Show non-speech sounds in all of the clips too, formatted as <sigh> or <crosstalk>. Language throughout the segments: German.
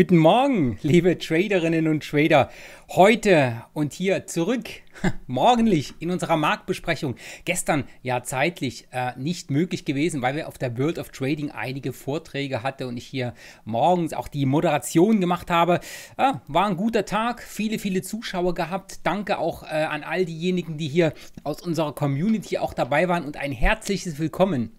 Guten Morgen, liebe Traderinnen und Trader. Heute und hier zurück, <laughs> morgendlich in unserer Marktbesprechung. Gestern ja zeitlich äh, nicht möglich gewesen, weil wir auf der World of Trading einige Vorträge hatte und ich hier morgens auch die Moderation gemacht habe. Ja, äh, war ein guter Tag, viele, viele Zuschauer gehabt. Danke auch äh, an all diejenigen, die hier aus unserer Community auch dabei waren und ein herzliches Willkommen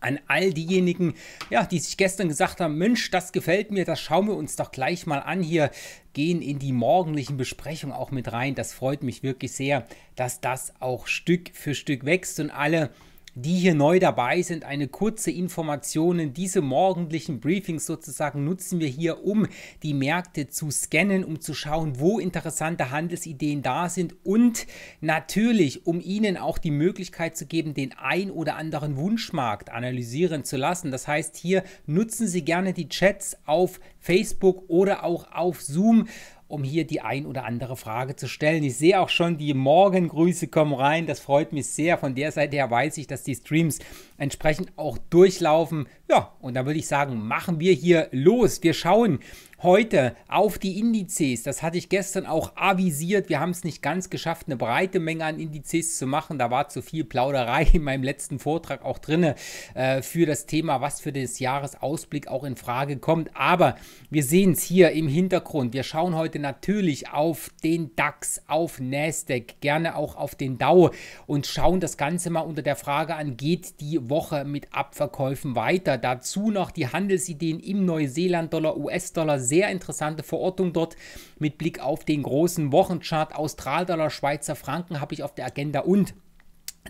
an all diejenigen, ja, die sich gestern gesagt haben, Mensch, das gefällt mir, das schauen wir uns doch gleich mal an hier, gehen in die morgendlichen Besprechungen auch mit rein. Das freut mich wirklich sehr, dass das auch Stück für Stück wächst und alle, die hier neu dabei sind, eine kurze Information. Diese morgendlichen Briefings sozusagen nutzen wir hier, um die Märkte zu scannen, um zu schauen, wo interessante Handelsideen da sind und natürlich, um Ihnen auch die Möglichkeit zu geben, den ein oder anderen Wunschmarkt analysieren zu lassen. Das heißt, hier nutzen Sie gerne die Chats auf Facebook oder auch auf Zoom um hier die ein oder andere Frage zu stellen. Ich sehe auch schon, die Morgengrüße kommen rein. Das freut mich sehr. Von der Seite her weiß ich, dass die Streams entsprechend auch durchlaufen. Ja, und da würde ich sagen, machen wir hier los. Wir schauen, heute auf die Indizes. Das hatte ich gestern auch avisiert. Wir haben es nicht ganz geschafft, eine breite Menge an Indizes zu machen. Da war zu viel Plauderei <laughs> in meinem letzten Vortrag auch drin äh, für das Thema, was für den Jahresausblick auch in Frage kommt. Aber wir sehen es hier im Hintergrund. Wir schauen heute natürlich auf den DAX, auf Nasdaq, gerne auch auf den DAO und schauen das Ganze mal unter der Frage an, geht die Woche mit Abverkäufen weiter? Dazu noch die Handelsideen im Neuseeland-Dollar, US-Dollar, sehr interessante Verortung dort mit Blick auf den großen Wochenchart. Austral-Dollar, Schweizer Franken habe ich auf der Agenda und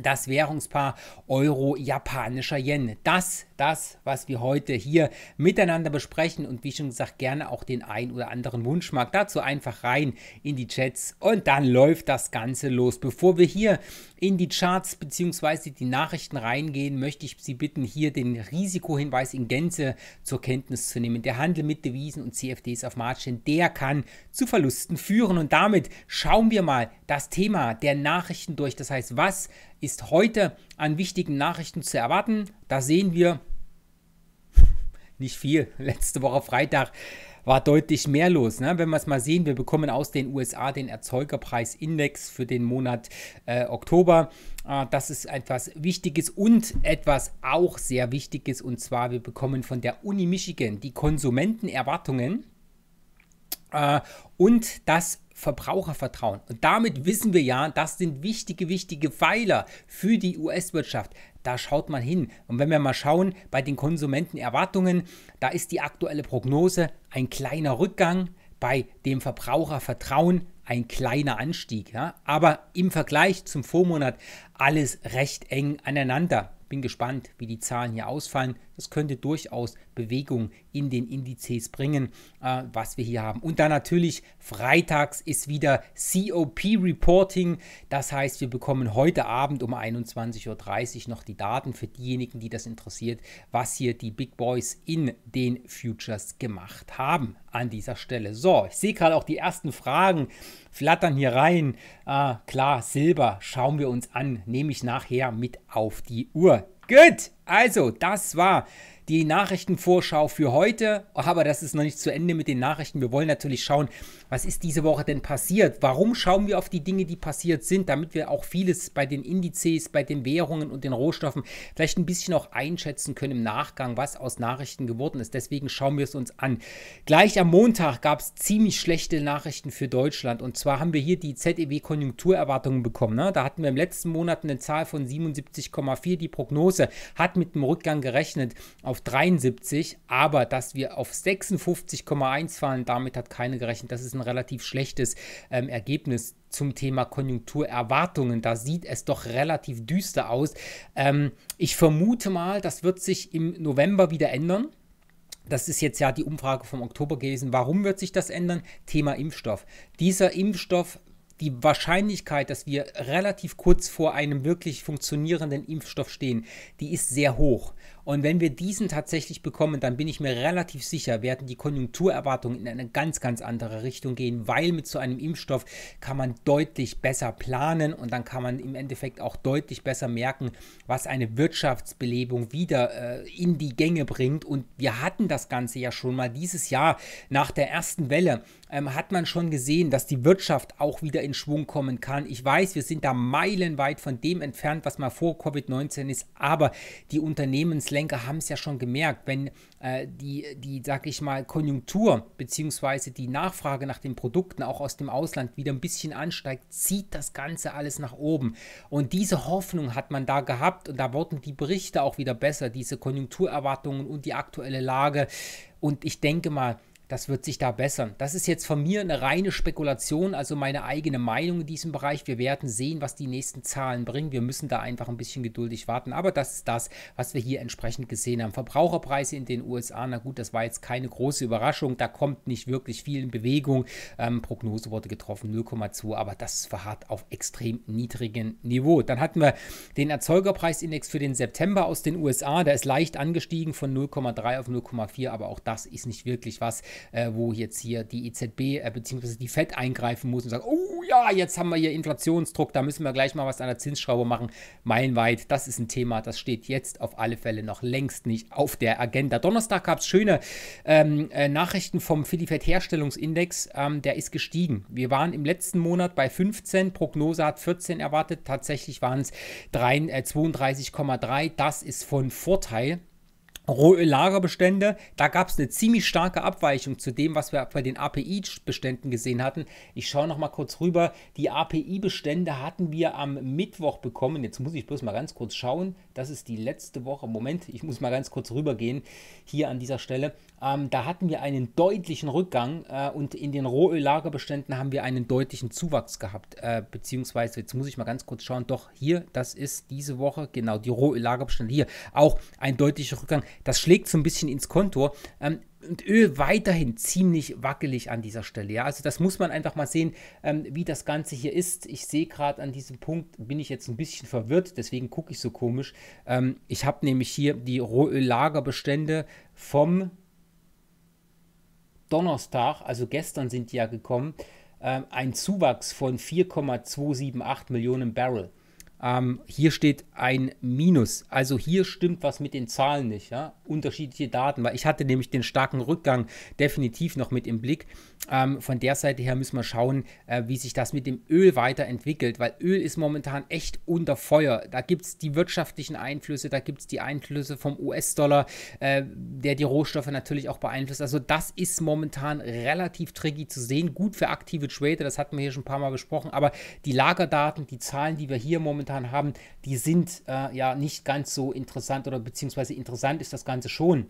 das Währungspaar Euro-japanischer Yen. Das, das, was wir heute hier miteinander besprechen und wie schon gesagt, gerne auch den ein oder anderen Wunschmarkt dazu einfach rein in die Chats und dann läuft das Ganze los. Bevor wir hier in die Charts bzw. die Nachrichten reingehen, möchte ich Sie bitten, hier den Risikohinweis in Gänze zur Kenntnis zu nehmen. Der Handel mit Devisen und CFDs auf Margin, der kann zu Verlusten führen und damit schauen wir mal das Thema der Nachrichten durch. Das heißt, was ist heute an wichtigen Nachrichten zu erwarten. Da sehen wir <laughs> nicht viel. Letzte Woche Freitag war deutlich mehr los. Ne? Wenn wir es mal sehen, wir bekommen aus den USA den Erzeugerpreisindex für den Monat äh, Oktober. Äh, das ist etwas Wichtiges und etwas auch sehr Wichtiges. Und zwar, wir bekommen von der Uni Michigan die Konsumentenerwartungen. Ah, und das Verbrauchervertrauen. Und damit wissen wir ja, das sind wichtige, wichtige Pfeiler für die US-Wirtschaft. Da schaut man hin. Und wenn wir mal schauen bei den Konsumentenerwartungen, da ist die aktuelle Prognose ein kleiner Rückgang, bei dem Verbrauchervertrauen ein kleiner Anstieg. Ja? Aber im Vergleich zum Vormonat alles recht eng aneinander. Bin gespannt, wie die Zahlen hier ausfallen. Das könnte durchaus Bewegung in den Indizes bringen, äh, was wir hier haben. Und dann natürlich freitags ist wieder COP Reporting. Das heißt, wir bekommen heute Abend um 21.30 Uhr noch die Daten für diejenigen, die das interessiert, was hier die Big Boys in den Futures gemacht haben an dieser Stelle. So, ich sehe gerade auch die ersten Fragen flattern hier rein. Äh, klar, Silber schauen wir uns an, nehme ich nachher mit auf die Uhr. Gut, also das war die Nachrichtenvorschau für heute. Aber das ist noch nicht zu Ende mit den Nachrichten. Wir wollen natürlich schauen, was ist diese Woche denn passiert? Warum schauen wir auf die Dinge, die passiert sind, damit wir auch vieles bei den Indizes, bei den Währungen und den Rohstoffen vielleicht ein bisschen auch einschätzen können im Nachgang, was aus Nachrichten geworden ist. Deswegen schauen wir es uns an. Gleich am Montag gab es ziemlich schlechte Nachrichten für Deutschland. Und zwar haben wir hier die ZEW-Konjunkturerwartungen bekommen. Ne? Da hatten wir im letzten Monat eine Zahl von 77,4. Die Prognose hat mit einem Rückgang gerechnet auf auf 73, aber dass wir auf 56,1 fallen, damit hat keiner gerechnet. Das ist ein relativ schlechtes ähm, Ergebnis zum Thema Konjunkturerwartungen. Da sieht es doch relativ düster aus. Ähm, ich vermute mal, das wird sich im November wieder ändern. Das ist jetzt ja die Umfrage vom Oktober gewesen. Warum wird sich das ändern? Thema Impfstoff. Dieser Impfstoff die Wahrscheinlichkeit, dass wir relativ kurz vor einem wirklich funktionierenden Impfstoff stehen, die ist sehr hoch. Und wenn wir diesen tatsächlich bekommen, dann bin ich mir relativ sicher, werden die Konjunkturerwartungen in eine ganz, ganz andere Richtung gehen, weil mit so einem Impfstoff kann man deutlich besser planen und dann kann man im Endeffekt auch deutlich besser merken, was eine Wirtschaftsbelebung wieder äh, in die Gänge bringt. Und wir hatten das Ganze ja schon mal dieses Jahr nach der ersten Welle, ähm, hat man schon gesehen, dass die Wirtschaft auch wieder in Schwung kommen kann. Ich weiß, wir sind da meilenweit von dem entfernt, was mal vor Covid-19 ist, aber die Unternehmenslenker haben es ja schon gemerkt, wenn äh, die, die, sag ich mal, Konjunktur bzw. die Nachfrage nach den Produkten auch aus dem Ausland wieder ein bisschen ansteigt, zieht das Ganze alles nach oben. Und diese Hoffnung hat man da gehabt und da wurden die Berichte auch wieder besser, diese Konjunkturerwartungen und die aktuelle Lage. Und ich denke mal, das wird sich da bessern. Das ist jetzt von mir eine reine Spekulation, also meine eigene Meinung in diesem Bereich. Wir werden sehen, was die nächsten Zahlen bringen. Wir müssen da einfach ein bisschen geduldig warten. Aber das ist das, was wir hier entsprechend gesehen haben. Verbraucherpreise in den USA, na gut, das war jetzt keine große Überraschung. Da kommt nicht wirklich viel in Bewegung. Ähm, Prognose wurde getroffen, 0,2, aber das verharrt auf extrem niedrigem Niveau. Dann hatten wir den Erzeugerpreisindex für den September aus den USA. Der ist leicht angestiegen von 0,3 auf 0,4, aber auch das ist nicht wirklich was, äh, wo jetzt hier die EZB äh, bzw. die FED eingreifen muss und sagt, oh ja, jetzt haben wir hier Inflationsdruck, da müssen wir gleich mal was an der Zinsschraube machen. Meilenweit, das ist ein Thema, das steht jetzt auf alle Fälle noch längst nicht auf der Agenda. Donnerstag gab es schöne ähm, äh, Nachrichten vom Filifed Herstellungsindex, ähm, der ist gestiegen. Wir waren im letzten Monat bei 15, Prognose hat 14 erwartet, tatsächlich waren es 32,3, das ist von Vorteil. Lagerbestände, da gab es eine ziemlich starke Abweichung zu dem, was wir bei den API-Beständen gesehen hatten. Ich schaue noch mal kurz rüber. Die API-Bestände hatten wir am Mittwoch bekommen. Jetzt muss ich bloß mal ganz kurz schauen. Das ist die letzte Woche. Moment, ich muss mal ganz kurz rübergehen hier an dieser Stelle. Ähm, da hatten wir einen deutlichen Rückgang äh, und in den Rohöllagerbeständen haben wir einen deutlichen Zuwachs gehabt. Äh, beziehungsweise, jetzt muss ich mal ganz kurz schauen, doch hier, das ist diese Woche, genau, die Rohöllagerbestände hier, auch ein deutlicher Rückgang. Das schlägt so ein bisschen ins Kontor. Ähm, und Öl weiterhin ziemlich wackelig an dieser Stelle. Ja, also das muss man einfach mal sehen, ähm, wie das Ganze hier ist. Ich sehe gerade an diesem Punkt bin ich jetzt ein bisschen verwirrt, deswegen gucke ich so komisch. Ähm, ich habe nämlich hier die Rohöllagerbestände vom Donnerstag, also gestern sind die ja gekommen, äh, ein Zuwachs von 4,278 Millionen Barrel. Ähm, hier steht ein Minus. Also hier stimmt was mit den Zahlen nicht. Ja? unterschiedliche Daten, weil ich hatte nämlich den starken Rückgang definitiv noch mit im Blick. Ähm, von der Seite her müssen wir schauen, äh, wie sich das mit dem Öl weiterentwickelt, weil Öl ist momentan echt unter Feuer. Da gibt es die wirtschaftlichen Einflüsse, da gibt es die Einflüsse vom US-Dollar, äh, der die Rohstoffe natürlich auch beeinflusst. Also das ist momentan relativ tricky zu sehen. Gut für aktive Trader, das hatten wir hier schon ein paar Mal besprochen, aber die Lagerdaten, die Zahlen, die wir hier momentan haben, die sind äh, ja nicht ganz so interessant oder beziehungsweise interessant ist das Ganze Ganze schon.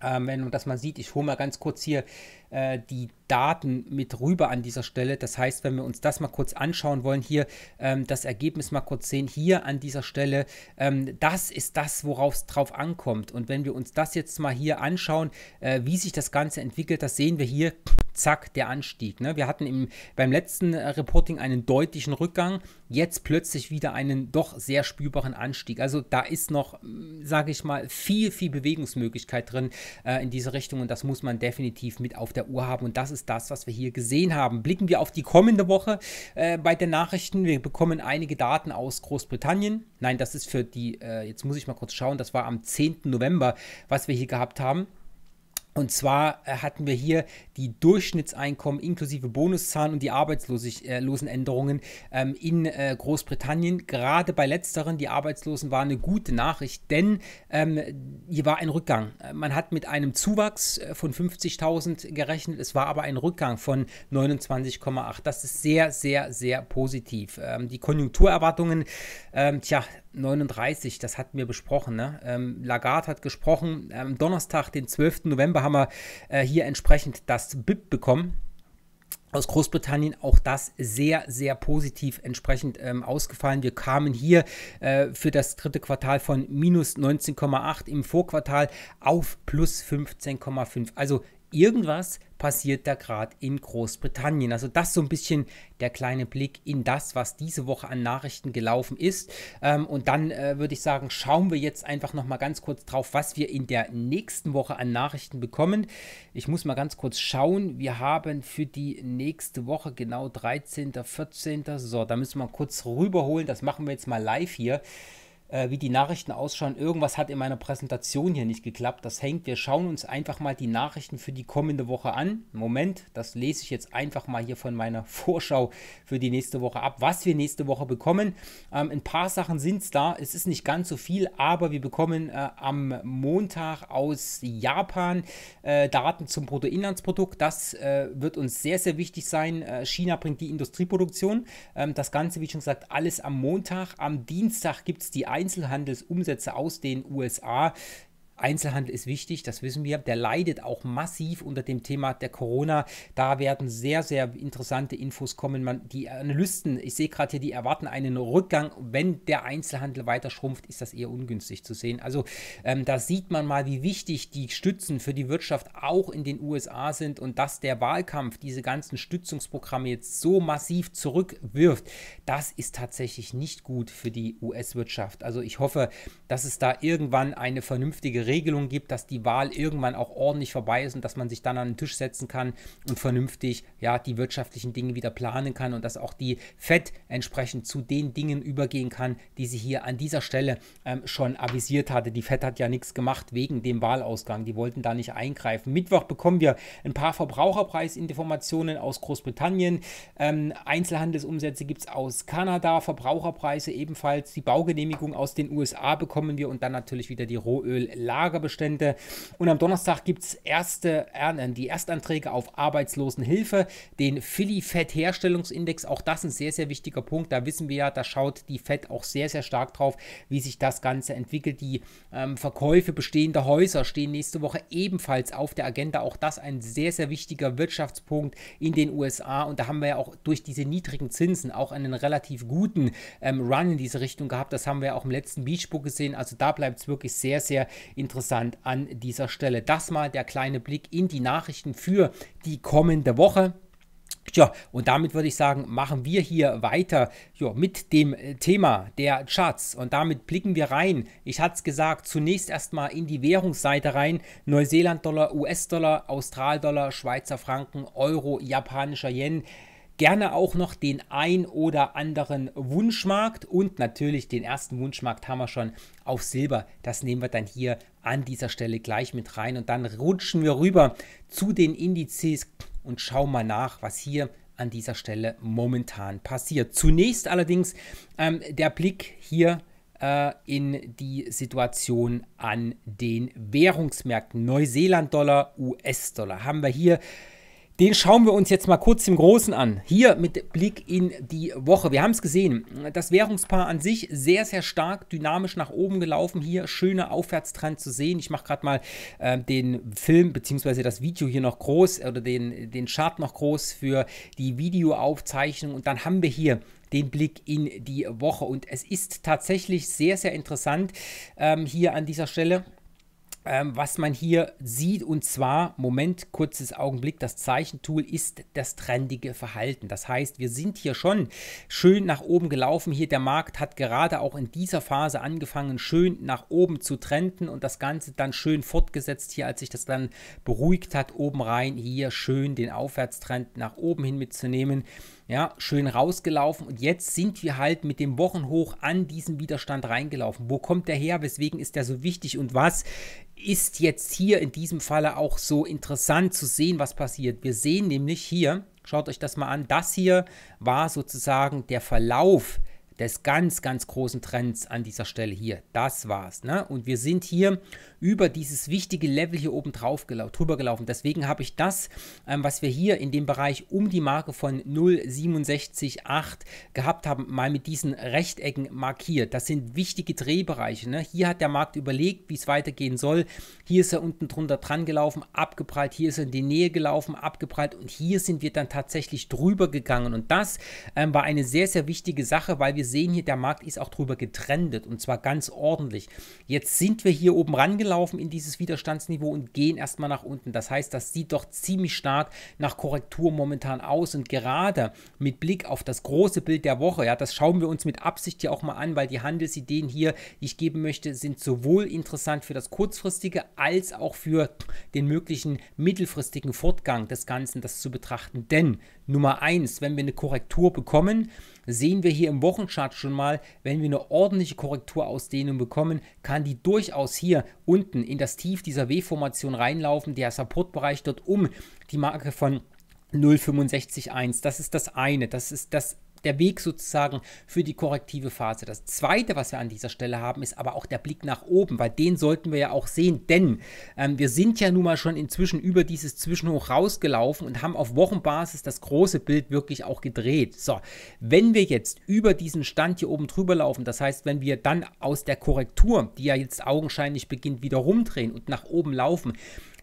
Ähm, wenn, das mal sieht, ich hole mal ganz kurz hier äh, die Daten mit rüber an dieser Stelle. Das heißt, wenn wir uns das mal kurz anschauen wollen, hier ähm, das Ergebnis mal kurz sehen, hier an dieser Stelle, ähm, das ist das, worauf es drauf ankommt. Und wenn wir uns das jetzt mal hier anschauen, äh, wie sich das Ganze entwickelt, das sehen wir hier, zack, der Anstieg. Ne? Wir hatten im, beim letzten äh, Reporting einen deutlichen Rückgang, jetzt plötzlich wieder einen doch sehr spürbaren Anstieg. Also da ist noch, mm, sage ich mal, viel, viel Bewegungsmöglichkeit drin äh, in diese Richtung und das muss man definitiv mit auf der der Uhr haben. Und das ist das, was wir hier gesehen haben. Blicken wir auf die kommende Woche äh, bei den Nachrichten. Wir bekommen einige Daten aus Großbritannien. Nein, das ist für die, äh, jetzt muss ich mal kurz schauen, das war am 10. November, was wir hier gehabt haben. Und zwar äh, hatten wir hier die Durchschnittseinkommen inklusive Bonuszahlen und die Arbeitslosenänderungen äh, ähm, in äh, Großbritannien. Gerade bei letzteren, die Arbeitslosen, war eine gute Nachricht, denn ähm, hier war ein Rückgang. Äh, man hat mit einem Zuwachs von 50.000 gerechnet, es war aber ein Rückgang von 29,8. Das ist sehr, sehr, sehr positiv. Ähm, die Konjunkturerwartungen, ähm, tja, 39, das hatten wir besprochen. Ne? Ähm, Lagarde hat gesprochen. Am ähm, Donnerstag, den 12. November, haben wir äh, hier entsprechend das BIP bekommen aus Großbritannien auch das sehr, sehr positiv entsprechend ähm, ausgefallen. Wir kamen hier äh, für das dritte Quartal von minus 19,8 im Vorquartal auf plus 15,5. Also irgendwas passiert da gerade in Großbritannien. Also das so ein bisschen der kleine Blick in das, was diese Woche an Nachrichten gelaufen ist. Ähm, und dann äh, würde ich sagen, schauen wir jetzt einfach noch mal ganz kurz drauf, was wir in der nächsten Woche an Nachrichten bekommen. Ich muss mal ganz kurz schauen. Wir haben für die nächste Woche genau 13., 14. So, da müssen wir mal kurz rüberholen. Das machen wir jetzt mal live hier äh, wie die Nachrichten ausschauen, irgendwas hat in meiner Präsentation hier nicht geklappt. Das hängt. Wir schauen uns einfach mal die Nachrichten für die kommende Woche an. Moment, das lese ich jetzt einfach mal hier von meiner <laughs> Vorschau für die nächste Woche ab, was wir nächste Woche bekommen. Ähm, ein paar Sachen sind es da. Es ist nicht ganz so viel, aber wir bekommen äh, am Montag aus Japan äh, Daten zum Bruttoinlandsprodukt. Das äh, wird uns sehr, sehr wichtig sein. Äh, China bringt die Industrieproduktion. Ähm, das Ganze, wie schon gesagt, alles am Montag. Am Dienstag gibt es die Einzelhandelsumsätze aus den USA. Einzelhandel ist wichtig, das wissen wir. Der leidet auch massiv unter dem Thema der Corona. Da werden sehr, sehr interessante Infos kommen. Man, die Analysten, ich sehe gerade hier, die erwarten einen Rückgang. Wenn der Einzelhandel weiter schrumpft, ist das eher ungünstig zu sehen. Also ähm, da sieht man mal, wie wichtig die Stützen für die Wirtschaft auch in den USA sind und dass der Wahlkampf diese ganzen Stützungsprogramme jetzt so massiv zurückwirft, das ist tatsächlich nicht gut für die US-Wirtschaft. Also ich hoffe, dass es da irgendwann eine vernünftige Regelung gibt, dass die Wahl irgendwann auch ordentlich vorbei ist und dass man sich dann an den Tisch setzen kann und vernünftig ja, die wirtschaftlichen Dinge wieder planen kann und dass auch die FED entsprechend zu den Dingen übergehen kann, die sie hier an dieser Stelle ähm, schon avisiert hatte. Die FED hat ja nichts gemacht wegen dem Wahlausgang. Die wollten da nicht eingreifen. Mittwoch bekommen wir ein paar Verbraucherpreisinformationen aus Großbritannien. Ähm, Einzelhandelsumsätze gibt es aus Kanada, Verbraucherpreise ebenfalls, die Baugenehmigung aus den USA bekommen wir und dann natürlich wieder die Rohöl- Lagerbestände. Und am Donnerstag gibt es erste, äh, die Erstanträge auf Arbeitslosenhilfe, den Philly-Fett-Herstellungsindex. Auch das ein sehr, sehr wichtiger Punkt. Da wissen wir ja, da schaut die Fett auch sehr, sehr stark drauf, wie sich das Ganze entwickelt. Die ähm, Verkäufe bestehender Häuser stehen nächste Woche ebenfalls auf der Agenda. Auch das ein sehr, sehr wichtiger Wirtschaftspunkt in den USA. Und da haben wir ja auch durch diese niedrigen Zinsen auch einen relativ guten ähm, Run in diese Richtung gehabt. Das haben wir auch im letzten Beachbook gesehen. Also da bleibt es wirklich sehr, sehr interessant interessant an dieser Stelle. Das mal der kleine Blick in die Nachrichten für die kommende Woche. Tja, und damit würde ich sagen, machen wir hier weiter jo, mit dem äh, Thema der Charts. Und damit blicken wir rein. Ich hatte es gesagt, zunächst erstmal in die Währungsseite rein. Neuseeland-Dollar, US-Dollar, Austral-Dollar, Schweizer Franken, Euro, japanischer Yen gerne auch noch den ein oder anderen Wunschmarkt und natürlich den ersten Wunschmarkt haben wir schon auf Silber. Das nehmen wir dann hier an dieser Stelle gleich mit rein und dann rutschen wir rüber zu den Indizes und schauen mal nach, was hier an dieser Stelle momentan passiert. Zunächst allerdings ähm, der Blick hier äh, in die Situation an den Währungsmärkten. Neuseeland-Dollar, US-Dollar. Haben wir hier den schauen wir uns jetzt mal kurz im Großen an. Hier mit Blick in die Woche. Wir haben es gesehen, das Währungspaar an sich sehr, sehr stark dynamisch nach oben gelaufen. Hier schöner Aufwärtstrend zu sehen. Ich mache gerade mal äh, den Film bzw. das Video hier noch groß äh, oder den, den Chart noch groß für die Videoaufzeichnung. Und dann haben wir hier den Blick in die Woche. Und es ist tatsächlich sehr, sehr interessant ähm, hier an dieser Stelle ähm, was man hier sieht, und zwar, Moment, kurzes Augenblick, das Zeichentool ist das trendige Verhalten. Das heißt, wir sind hier schon schön nach oben gelaufen. Hier der Markt hat gerade auch in dieser Phase angefangen, schön nach oben zu trenden und das Ganze dann schön fortgesetzt. Hier, als sich das dann beruhigt hat, oben rein, hier schön den Aufwärtstrend nach oben hin mitzunehmen ja, schön rausgelaufen und jetzt sind wir halt mit dem Wochenhoch an diesen Widerstand reingelaufen. Wo kommt der her? Weswegen ist der so wichtig und was ist jetzt hier in diesem Falle auch so interessant zu sehen, was passiert? Wir sehen nämlich hier, schaut euch das mal an, das hier war sozusagen der Verlauf des ganz, ganz großen Trends an dieser Stelle hier. Das war's. Ne? Und wir sind hier über dieses wichtige Level hier oben drauf gelaufen, drüber gelaufen. Deswegen habe ich das, ähm, was wir hier in dem Bereich um die Marke von 0,678 gehabt haben, mal mit diesen Rechtecken markiert. Das sind wichtige Drehbereiche. Ne? Hier hat der Markt überlegt, wie es weitergehen soll. Hier ist er unten drunter dran gelaufen, abgeprallt. Hier ist er in die Nähe gelaufen, abgeprallt. Und hier sind wir dann tatsächlich drüber gegangen. Und das ähm, war eine sehr, sehr wichtige Sache, weil wir wir sehen hier, der Markt ist auch drüber getrendet und zwar ganz ordentlich. Jetzt sind wir hier oben rangelaufen in dieses Widerstandsniveau und gehen erstmal nach unten. Das heißt, das sieht doch ziemlich stark nach Korrektur momentan aus und gerade mit Blick auf das große Bild der Woche, ja, das schauen wir uns mit Absicht hier auch mal an, weil die Handelsideen hier, die ich geben möchte, sind sowohl interessant für das kurzfristige als auch für den möglichen mittelfristigen Fortgang des Ganzen, das zu betrachten. Denn Nummer 1, wenn wir eine Korrektur bekommen, sehen wir hier im Wochenchart schon mal, wenn wir eine ordentliche Korrekturausdehnung bekommen, kann die durchaus hier unten in das Tief dieser W-Formation reinlaufen, der Supportbereich dort um die Marke von 0,651. Das ist das eine. Das ist das der Weg sozusagen für die korrektive Phase. Das Zweite, was wir an dieser Stelle haben, ist aber auch der Blick nach oben, weil den sollten wir ja auch sehen, denn ähm, wir sind ja nun mal schon inzwischen über dieses Zwischenhoch rausgelaufen und haben auf Wochenbasis das große Bild wirklich auch gedreht. So, wenn wir jetzt über diesen Stand hier oben drüber laufen, das heißt, wenn wir dann aus der Korrektur, die ja jetzt augenscheinlich beginnt, wieder rumdrehen und nach oben laufen,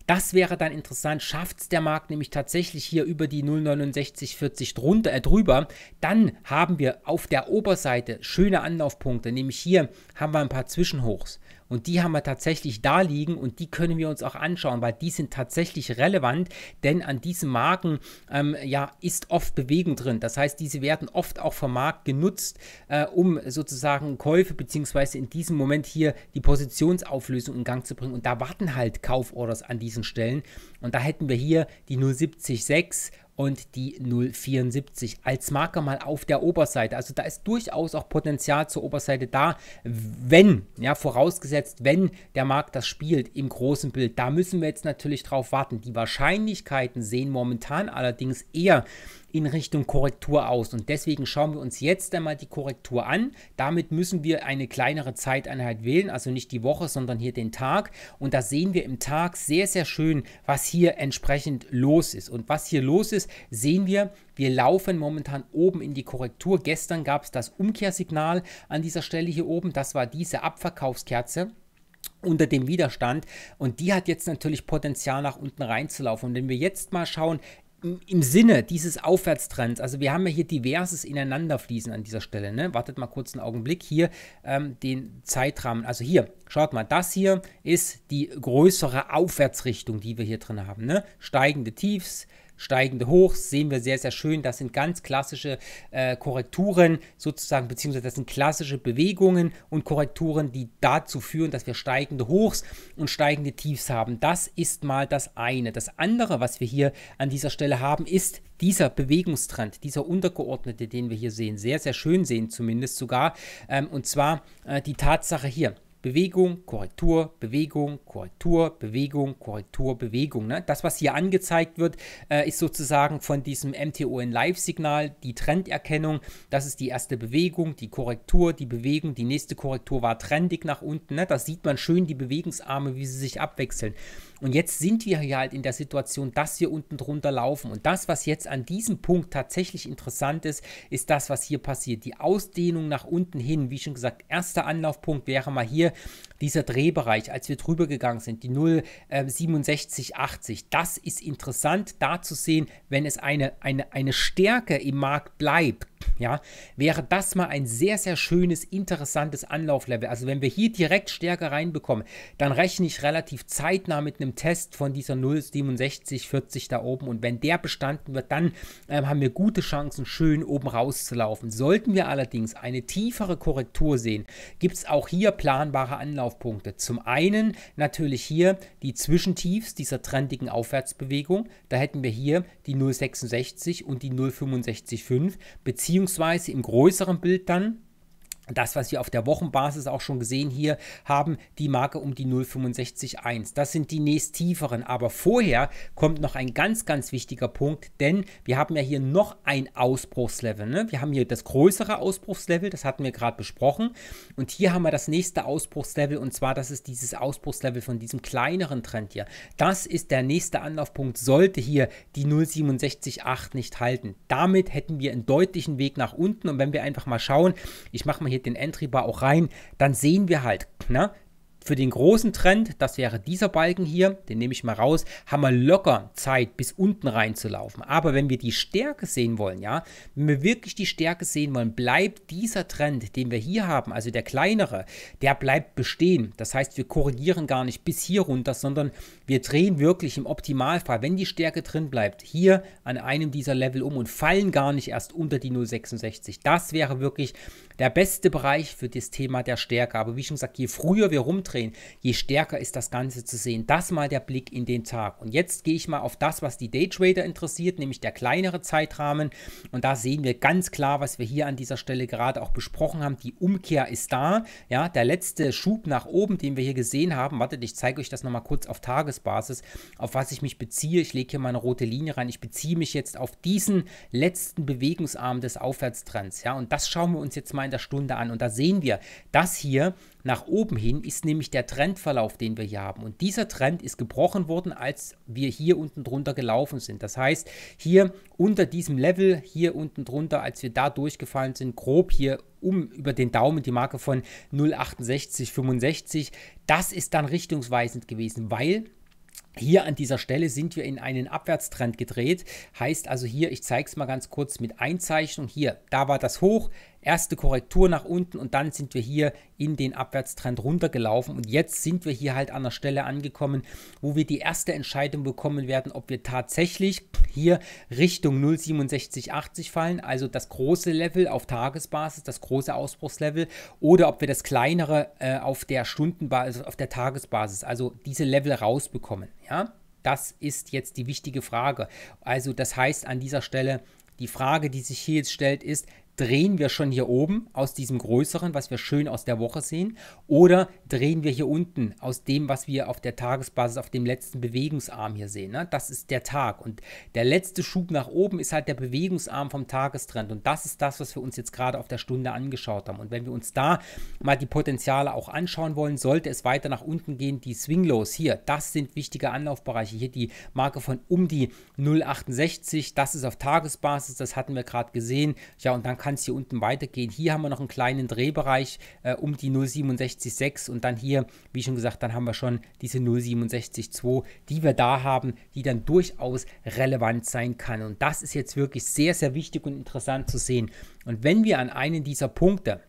das wäre dann interessant. Schafft es der Markt nämlich tatsächlich hier über die 0,6940 drunter, äh, drüber, dann haben wir auf der Oberseite schöne Anlaufpunkte. Nämlich hier haben wir ein paar Zwischenhochs. Und die haben wir tatsächlich da liegen und die können wir uns auch anschauen, weil die sind tatsächlich relevant, denn an diesen Marken ähm, ja, ist oft Bewegung drin. Das heißt, diese werden oft auch vom Markt genutzt, äh, um sozusagen Käufe beziehungsweise in diesem Moment hier die Positionsauflösung in Gang zu bringen. Und da warten halt Kauforders an diesen Stellen. Und da hätten wir hier die 076 und die 074 als Marker mal auf der Oberseite. Also da ist durchaus auch Potenzial zur Oberseite da, wenn, ja, vorausgesetzt, wenn der Markt das spielt im großen Bild. Da müssen wir jetzt natürlich drauf warten. Die Wahrscheinlichkeiten sehen momentan allerdings eher in Richtung Korrektur aus. Und deswegen schauen wir uns jetzt einmal die Korrektur an. Damit müssen wir eine kleinere Zeiteinheit wählen, also nicht die Woche, sondern hier den Tag. Und da sehen wir im Tag sehr, sehr schön, was hier entsprechend los ist. Und was hier los ist, sehen wir, wir laufen momentan oben in die Korrektur. Gestern gab es das Umkehrsignal an dieser Stelle hier oben. Das war diese Abverkaufskerze unter dem Widerstand und die hat jetzt natürlich Potenzial nach unten reinzulaufen. Und wenn wir jetzt mal schauen, im Sinne dieses Aufwärtstrends, also wir haben ja hier diverses ineinanderfließen an dieser Stelle. Ne? Wartet mal kurz einen Augenblick hier ähm, den Zeitrahmen. Also hier, schaut mal, das hier ist die größere Aufwärtsrichtung, die wir hier drin haben. Ne? Steigende Tiefs, steigende Hochs sehen wir sehr, sehr schön. Das sind ganz klassische äh, Korrekturen sozusagen, beziehungsweise das sind klassische Bewegungen und Korrekturen, die dazu führen, dass wir steigende Hochs und steigende Tiefs haben. Das ist mal das eine. Das andere, was wir hier an dieser Stelle haben, ist dieser Bewegungstrend, dieser untergeordnete, den wir hier sehen, sehr, sehr schön sehen zumindest sogar. Ähm, und zwar äh, die Tatsache hier. Bewegung, Korrektur, Bewegung, Korrektur, Bewegung, Korrektur, Bewegung. Ne? Das, was hier angezeigt wird, äh, ist sozusagen von diesem MTON-Live-Signal die Trenderkennung. Das ist die erste Bewegung, die Korrektur, die Bewegung. Die nächste Korrektur war trendig nach unten. Ne? Da sieht man schön die Bewegungsarme, wie sie sich abwechseln. Und jetzt sind wir hier halt in der Situation, dass wir unten drunter laufen. Und das, was jetzt an diesem Punkt tatsächlich interessant ist, ist das, was hier passiert. Die Ausdehnung nach unten hin, wie schon gesagt, erster Anlaufpunkt wäre mal hier dieser Drehbereich, als wir drüber gegangen sind, die 0,6780. Ähm, das ist interessant da zu sehen, wenn es eine, eine, eine Stärke im Markt bleibt, ja, wäre das mal ein sehr, sehr schönes, interessantes Anlauflevel. Also wenn wir hier direkt Stärke reinbekommen, dann rechne ich relativ zeitnah mit einem Test von dieser 0,6740 da oben. Und wenn der bestanden wird, dann ähm, haben wir gute Chancen, schön oben rauszulaufen. Sollten wir allerdings eine tiefere Korrektur sehen, gibt es auch hier planbare Anlaufpunkte. Zum einen natürlich hier die Zwischentiefs dieser trendigen Aufwärtsbewegung. Da hätten wir hier die 0,66 und die 0,655 bzw beziehungsweise im größeren Bild dann das, was wir auf der Wochenbasis auch schon gesehen hier haben, die Marke um die 0,651. Das sind die nächst tieferen. Aber vorher kommt noch ein ganz, ganz wichtiger Punkt, denn wir haben ja hier noch ein Ausbruchslevel. Ne? Wir haben hier das größere Ausbruchslevel, das hatten wir gerade besprochen. Und hier haben wir das nächste Ausbruchslevel und zwar, das ist dieses Ausbruchslevel von diesem kleineren Trend hier. Das ist der nächste Anlaufpunkt, sollte hier die 0,678 nicht halten. Damit hätten wir einen deutlichen Weg nach unten. Und wenn wir einfach mal schauen, ich mache mal hier geht den Entry Bar auch rein, dann sehen wir halt, ne, für den großen Trend, das wäre dieser Balken hier, den nehme ich mal raus, haben wir locker Zeit, bis unten reinzulaufen. Aber wenn wir die Stärke sehen wollen, ja, wenn wir wirklich die Stärke sehen wollen, bleibt dieser Trend, den wir hier haben, also der kleinere, der bleibt bestehen. Das heißt, wir korrigieren gar nicht bis hier runter, sondern wir drehen wirklich im Optimalfall, wenn die Stärke drin bleibt, hier an einem dieser Level um und fallen gar nicht erst unter die 0,66. Das wäre wirklich der beste Bereich für das Thema der Stärke. Aber wie schon gesagt, je früher wir rumdrehen, umdrehen, je stärker ist das Ganze zu sehen. Das mal der Blick in den Tag. Und jetzt gehe ich mal auf das, was die Daytrader interessiert, nämlich der kleinere Zeitrahmen. Und da sehen wir ganz klar, was wir hier an dieser Stelle gerade auch besprochen haben. Die Umkehr ist da. Ja, der letzte Schub nach oben, den wir hier gesehen haben. Wartet, ich zeige euch das nochmal kurz auf Tagesbasis, auf was ich mich beziehe. Ich lege hier meine rote Linie rein. Ich beziehe mich jetzt auf diesen letzten Bewegungsarm des Aufwärtstrends. Ja, und das schauen wir uns jetzt mal in der Stunde an. Und da sehen wir, dass hier nach oben hin ist nämlich der Trendverlauf, den wir hier haben. Und dieser Trend ist gebrochen worden, als wir hier unten drunter gelaufen sind. Das heißt, hier unter diesem Level, hier unten drunter, als wir da durchgefallen sind, grob hier um über den Daumen die Marke von 0,6865, das ist dann richtungsweisend gewesen, weil hier an dieser Stelle sind wir in einen Abwärtstrend gedreht. Heißt also hier, ich zeige es mal ganz kurz mit Einzeichnung. Hier, da war das Hoch, erste Korrektur nach unten und dann sind wir hier in den Abwärtstrend runtergelaufen und jetzt sind wir hier halt an der Stelle angekommen, wo wir die erste Entscheidung bekommen werden, ob wir tatsächlich hier Richtung 0,6780 fallen, also das große Level auf Tagesbasis, das große Ausbruchslevel oder ob wir das kleinere äh, auf der Stundenbasis, also auf der Tagesbasis, also diese Level rausbekommen, ja? Das ist jetzt die wichtige Frage. Also das heißt an dieser Stelle, die Frage, die sich hier jetzt stellt, ist, drehen wir schon hier oben aus diesem größeren, was wir schön aus der Woche sehen, oder drehen wir hier unten aus dem, was wir auf der Tagesbasis, auf dem letzten Bewegungsarm hier sehen. Ne? Das ist der Tag. Und der letzte Schub nach oben ist halt der Bewegungsarm vom Tagestrend. Und das ist das, was wir uns jetzt gerade auf der Stunde angeschaut haben. Und wenn wir uns da mal die Potenziale auch anschauen wollen, sollte es weiter nach unten gehen, die Swinglows hier, das sind wichtige Anlaufbereiche. Hier die Marke von um die 0,68, das ist auf Tagesbasis, das hatten wir gerade gesehen. Ja, und dann kann kann es hier unten weitergehen. Hier haben wir noch einen kleinen Drehbereich äh, um die 0,676 und dann hier, wie schon gesagt, dann haben wir schon diese 0,672, die wir da haben, die dann durchaus relevant sein kann. Und das ist jetzt wirklich sehr, sehr wichtig und interessant zu sehen. Und wenn wir an einen dieser Punkte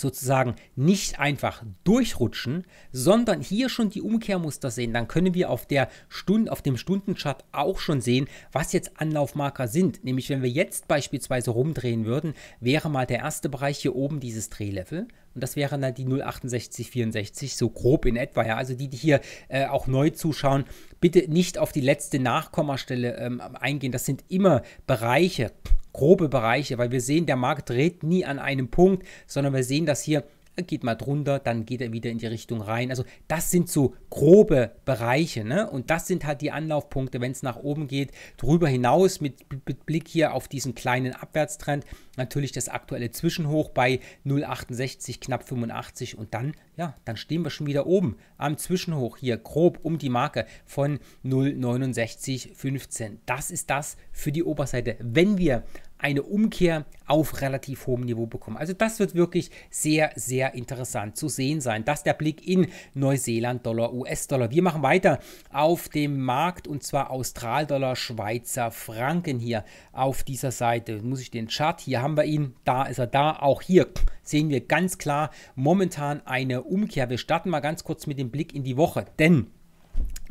sozusagen nicht einfach durchrutschen, sondern hier schon die Umkehrmuster sehen. Dann können wir auf, der Stunde, auf dem Stundenchart auch schon sehen, was jetzt Anlaufmarker sind. Nämlich wenn wir jetzt beispielsweise rumdrehen würden, wäre mal der erste Bereich hier oben dieses Drehlevel. Und das wären dann die 06864, so grob in etwa. Ja. Also die, die hier äh, auch neu zuschauen, bitte nicht auf die letzte Nachkommastelle ähm, eingehen. Das sind immer Bereiche, grobe Bereiche, weil wir sehen, der Markt dreht nie an einem Punkt, sondern wir sehen dass hier geht mal drunter, dann geht er wieder in die Richtung rein. Also das sind so grobe Bereiche, ne? Und das sind halt die Anlaufpunkte, wenn es nach oben geht. Drüber hinaus mit, mit, Blick hier auf diesen kleinen Abwärtstrend natürlich das aktuelle Zwischenhoch bei 0,68 knapp 85 und dann ja, dann stehen wir schon wieder oben am Zwischenhoch hier grob um die Marke von 0,6915. Das ist das für die Oberseite, wenn wir eine Umkehr auf relativ hohem Niveau bekommen. Also das wird wirklich sehr, sehr interessant zu sehen sein. Das ist der Blick in Neuseeland, Dollar, US-Dollar. Wir machen weiter auf dem Markt und zwar Austral-Dollar, Schweizer Franken hier auf dieser Seite. Muss ich den Chart, hier haben wir ihn, da ist er da. Auch hier sehen wir ganz klar momentan eine Umkehr. Wir starten mal ganz kurz mit dem Blick in die Woche, denn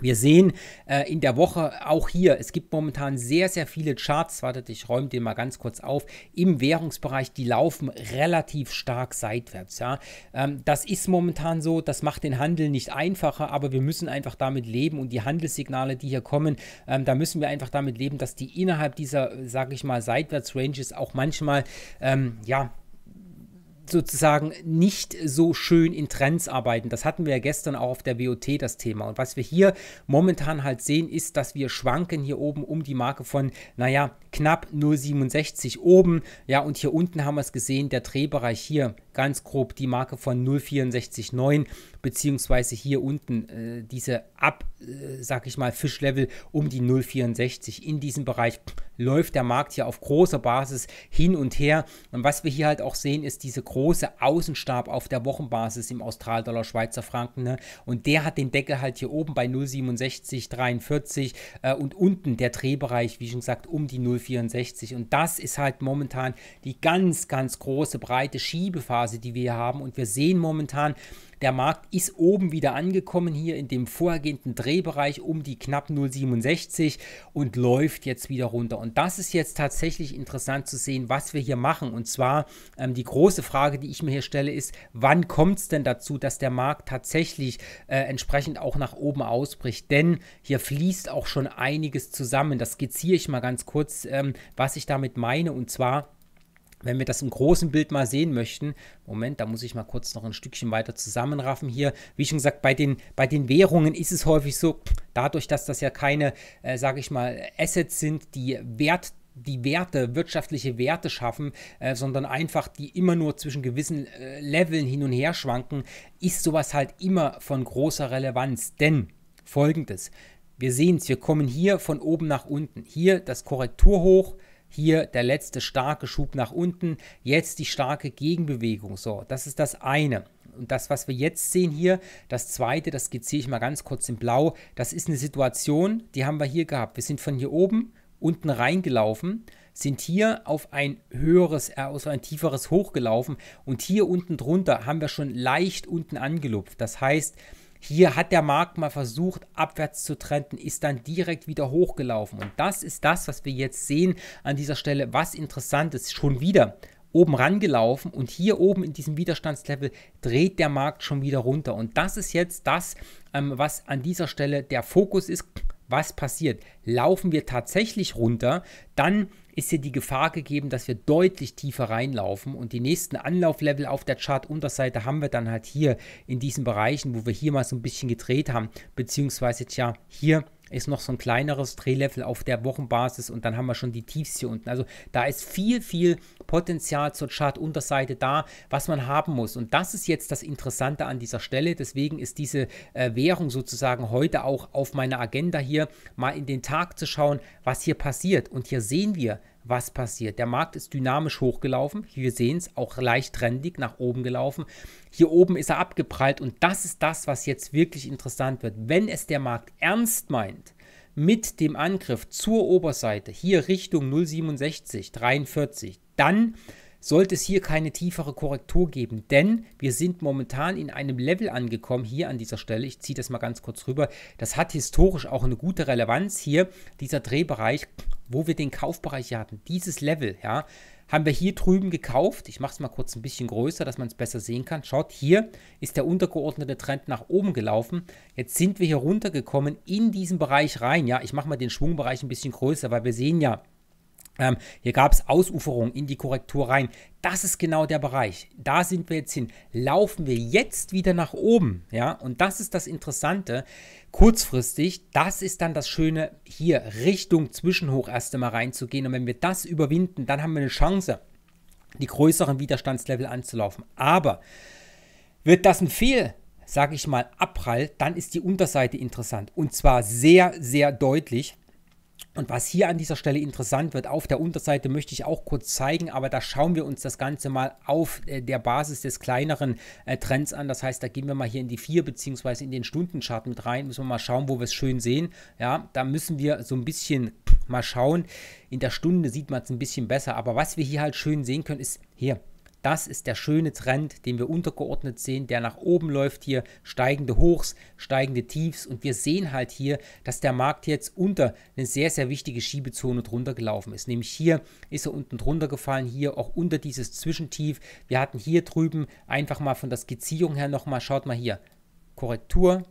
wir sehen äh, in der Woche auch hier, es gibt momentan sehr, sehr viele Charts. Wartet, ich räume den mal ganz kurz auf. Im Währungsbereich, die laufen relativ stark seitwärts. Ja? Ähm, das ist momentan so, das macht den Handel nicht einfacher, aber wir müssen einfach damit leben und die Handelssignale, die hier kommen, ähm, da müssen wir einfach damit leben, dass die innerhalb dieser, sage ich mal, seitwärts Ranges auch manchmal, ähm, ja, sozusagen nicht so schön in Trends arbeiten. Das hatten wir ja gestern auch auf der WOT das Thema. Und was wir hier momentan halt sehen, ist, dass wir schwanken hier oben um die Marke von, naja, knapp 0,67 oben. Ja, und hier unten haben wir es gesehen, der Drehbereich hier ganz grob die Marke von 0,649 beziehungsweise hier unten äh, diese ab, äh, sag ich mal, Fischlevel um die 0,64. In diesem Bereich läuft der Markt hier auf großer Basis hin und her. Und was wir hier halt auch sehen, ist diese große Außenstab auf der Wochenbasis im Australdollar Schweizer Franken. Ne? Und der hat den Deckel halt hier oben bei 0,6743 äh, und unten der Drehbereich, wie schon gesagt, um die 0,64. Und das ist halt momentan die ganz, ganz große, breite Schiebephase Phase, die wir haben. Und wir sehen momentan, der Markt ist oben wieder angekommen hier in dem vorhergehenden Drehbereich um die knapp 0,67 und läuft jetzt wieder runter. Und das ist jetzt tatsächlich interessant zu sehen, was wir hier machen. Und zwar ähm, die große Frage, die ich mir hier stelle, ist, wann kommt es denn dazu, dass der Markt tatsächlich äh, entsprechend auch nach oben ausbricht? Denn hier fließt auch schon einiges zusammen. Das skizziere ich mal ganz kurz, ähm, was ich damit meine. Und zwar wenn wir das im großen Bild mal sehen möchten, Moment, da muss ich mal kurz noch ein Stückchen weiter zusammenraffen hier. Wie schon gesagt, bei den, bei den Währungen ist es häufig so, dadurch, dass das ja keine, äh, sage ich mal, Assets sind, die Wert die Werte, wirtschaftliche Werte schaffen, äh, sondern einfach die immer nur zwischen gewissen äh, Leveln hin und her schwanken, ist sowas halt immer von großer Relevanz. Denn folgendes, wir sehen es, wir kommen hier von oben nach unten. Hier das Korrekturhoch, hier der letzte starke Schub nach unten, jetzt die starke Gegenbewegung. So, das ist das eine. Und das, was wir jetzt sehen hier, das zweite, das skizziere ich mal ganz kurz in Blau, das ist eine Situation, die haben wir hier gehabt. Wir sind von hier oben unten reingelaufen, sind hier auf ein höheres, äh, also ein tieferes hochgelaufen und hier unten drunter haben wir schon leicht unten angelupft. Das heißt, hier hat der Markt mal versucht, abwärts zu trenden, ist dann direkt wieder hochgelaufen. Und das ist das, was wir jetzt sehen an dieser Stelle. Was interessant ist, schon wieder oben rangelaufen und hier oben in diesem Widerstandslevel dreht der Markt schon wieder runter. Und das ist jetzt das, ähm, was an dieser Stelle der Fokus ist. Was passiert? Laufen wir tatsächlich runter, dann ist hier die Gefahr gegeben, dass wir deutlich tiefer reinlaufen und die nächsten Anlauflevel auf der Chart-Unterseite haben wir dann halt hier in diesen Bereichen, wo wir hier mal so ein bisschen gedreht haben, beziehungsweise tja, hier ist noch so ein kleineres Drehlevel auf der Wochenbasis und dann haben wir schon die Tiefs hier unten. Also da ist viel, viel Potenzial zur Chartunterseite da, was man haben muss. Und das ist jetzt das Interessante an dieser Stelle. Deswegen ist diese äh, Währung sozusagen heute auch auf meiner Agenda hier, mal in den Tag zu schauen, was hier passiert. Und hier sehen wir, was passiert. Der Markt ist dynamisch hochgelaufen. Wir sehen es auch leicht trendig nach oben gelaufen. Hier oben ist er abgeprallt und das ist das, was jetzt wirklich interessant wird. Wenn es der Markt ernst meint, mit dem Angriff zur Oberseite, hier Richtung 067, 43, dann sollte es hier keine tiefere Korrektur geben, denn wir sind momentan in einem Level angekommen, hier an dieser Stelle, ich ziehe das mal ganz kurz rüber, das hat historisch auch eine gute Relevanz hier, dieser Drehbereich, wo wir den Kaufbereich hatten, dieses Level, ja, haben wir hier drüben gekauft. Ich mache es mal kurz ein bisschen größer, dass man es besser sehen kann. Schaut, hier ist der untergeordnete Trend nach oben gelaufen. Jetzt sind wir hier runtergekommen in diesen Bereich rein. Ja, ich mache mal den Schwungbereich ein bisschen größer, weil wir sehen ja, ähm, hier gab es Ausuferungen in die Korrektur rein. Das ist genau der Bereich. Da sind wir jetzt hin. Laufen wir jetzt wieder nach oben. Ja, und das ist das Interessante. Kurzfristig, das ist dann das Schöne, hier Richtung Zwischenhoch erst einmal reinzugehen. Und wenn wir das überwinden, dann haben wir eine Chance, die größeren Widerstandslevel anzulaufen. Aber wird das ein Fehl? Sage ich mal, Abprall, dann ist die Unterseite interessant und zwar sehr, sehr deutlich. Und was hier an dieser Stelle interessant wird, auf der Unterseite möchte ich auch kurz zeigen, aber da schauen wir uns das Ganze mal auf äh, der Basis des kleineren äh, Trends an. Das heißt, da gehen wir mal hier in die 4 bzw. in den Stundenchart mit rein, müssen wir mal schauen, wo wir es schön sehen. Ja, da müssen wir so ein bisschen mal schauen. In der Stunde sieht man es ein bisschen besser, aber was wir hier halt schön sehen können, ist hier das ist der schöne Trend, den wir untergeordnet sehen, der nach oben läuft hier, steigende Hochs, steigende Tiefs und wir sehen halt hier, dass der Markt jetzt unter eine sehr, sehr wichtige Schiebezone drunter gelaufen ist. Nämlich hier ist er unten drunter gefallen, hier auch unter dieses Zwischentief. Wir hatten hier drüben einfach mal von der Skizzierung her nochmal, schaut mal hier, Korrektur,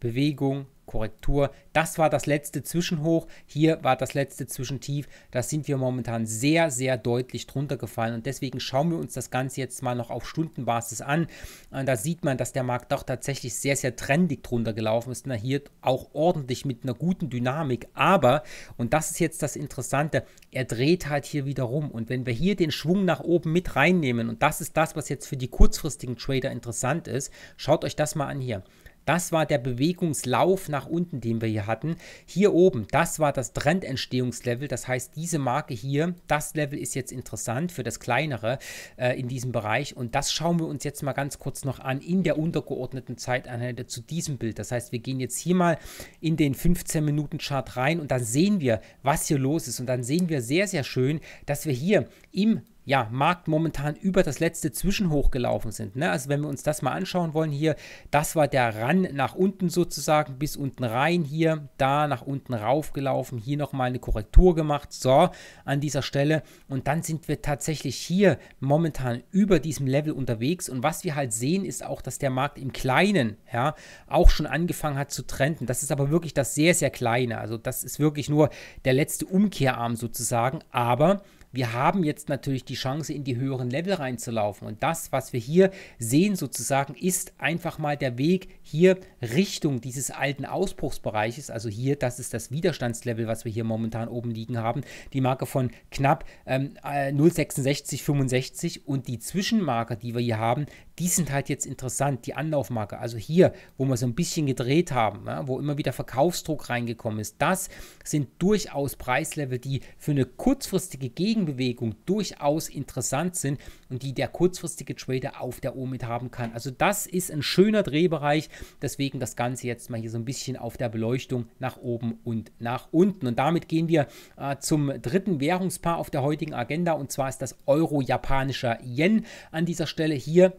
Bewegung, Korrektur. Das war das letzte Zwischenhoch, hier war das letzte Zwischentief. Da sind wir momentan sehr, sehr deutlich drunter gefallen und deswegen schauen wir uns das Ganze jetzt mal noch auf Stundenbasis an. Da sieht man, dass der Markt doch tatsächlich sehr, sehr trendig drunter gelaufen ist. Na, hier auch ordentlich mit einer guten Dynamik, aber, und das ist jetzt das Interessante, er dreht halt hier wieder rum und wenn wir hier den Schwung nach oben mit reinnehmen und das ist das, was jetzt für die kurzfristigen Trader interessant ist, schaut euch das mal an hier. Das war der Bewegungslauf nach unten, den wir hier hatten. Hier oben, das war das Trendentstehungslevel. Das heißt, diese Marke hier, das Level ist jetzt interessant für das kleinere äh, in diesem Bereich. Und das schauen wir uns jetzt mal ganz kurz noch an in der untergeordneten Zeiteinheit zu diesem Bild. Das heißt, wir gehen jetzt hier mal in den 15-Minuten-Chart rein und dann sehen wir, was hier los ist. Und dann sehen wir sehr, sehr schön, dass wir hier im ja, Markt momentan über das letzte Zwischenhoch gelaufen sind. Ne? Also wenn wir uns das mal anschauen wollen hier, das war der Run nach unten sozusagen, bis unten rein hier, da nach unten raufgelaufen, hier nochmal eine Korrektur gemacht, so an dieser Stelle. Und dann sind wir tatsächlich hier momentan über diesem Level unterwegs. Und was wir halt sehen, ist auch, dass der Markt im Kleinen ja, auch schon angefangen hat zu trenden. Das ist aber wirklich das sehr, sehr Kleine. Also das ist wirklich nur der letzte Umkehrarm sozusagen. Aber wir haben jetzt natürlich die Chance, in die höheren Level reinzulaufen. Und das, was wir hier sehen sozusagen, ist einfach mal der Weg hier Richtung dieses alten Ausbruchsbereiches, also hier, das ist das Widerstandslevel, was wir hier momentan oben liegen haben, die Marke von knapp ähm, 0,6665 äh, und die Zwischenmarke, die wir hier haben, die sind halt jetzt interessant, die Anlaufmarke, also hier, wo wir so ein bisschen gedreht haben, ja, wo immer wieder Verkaufsdruck reingekommen ist, das sind durchaus Preislevel, die für eine kurzfristige Gegenbewegung durchaus interessant sind und die der kurzfristige Trader auf der OMID haben kann. Also das ist ein schöner Drehbereich, Deswegen das Ganze jetzt mal hier so ein bisschen auf der Beleuchtung nach oben und nach unten. Und damit gehen wir äh, zum dritten Währungspaar auf der heutigen Agenda und zwar ist das Euro-Japanischer Yen. An dieser Stelle hier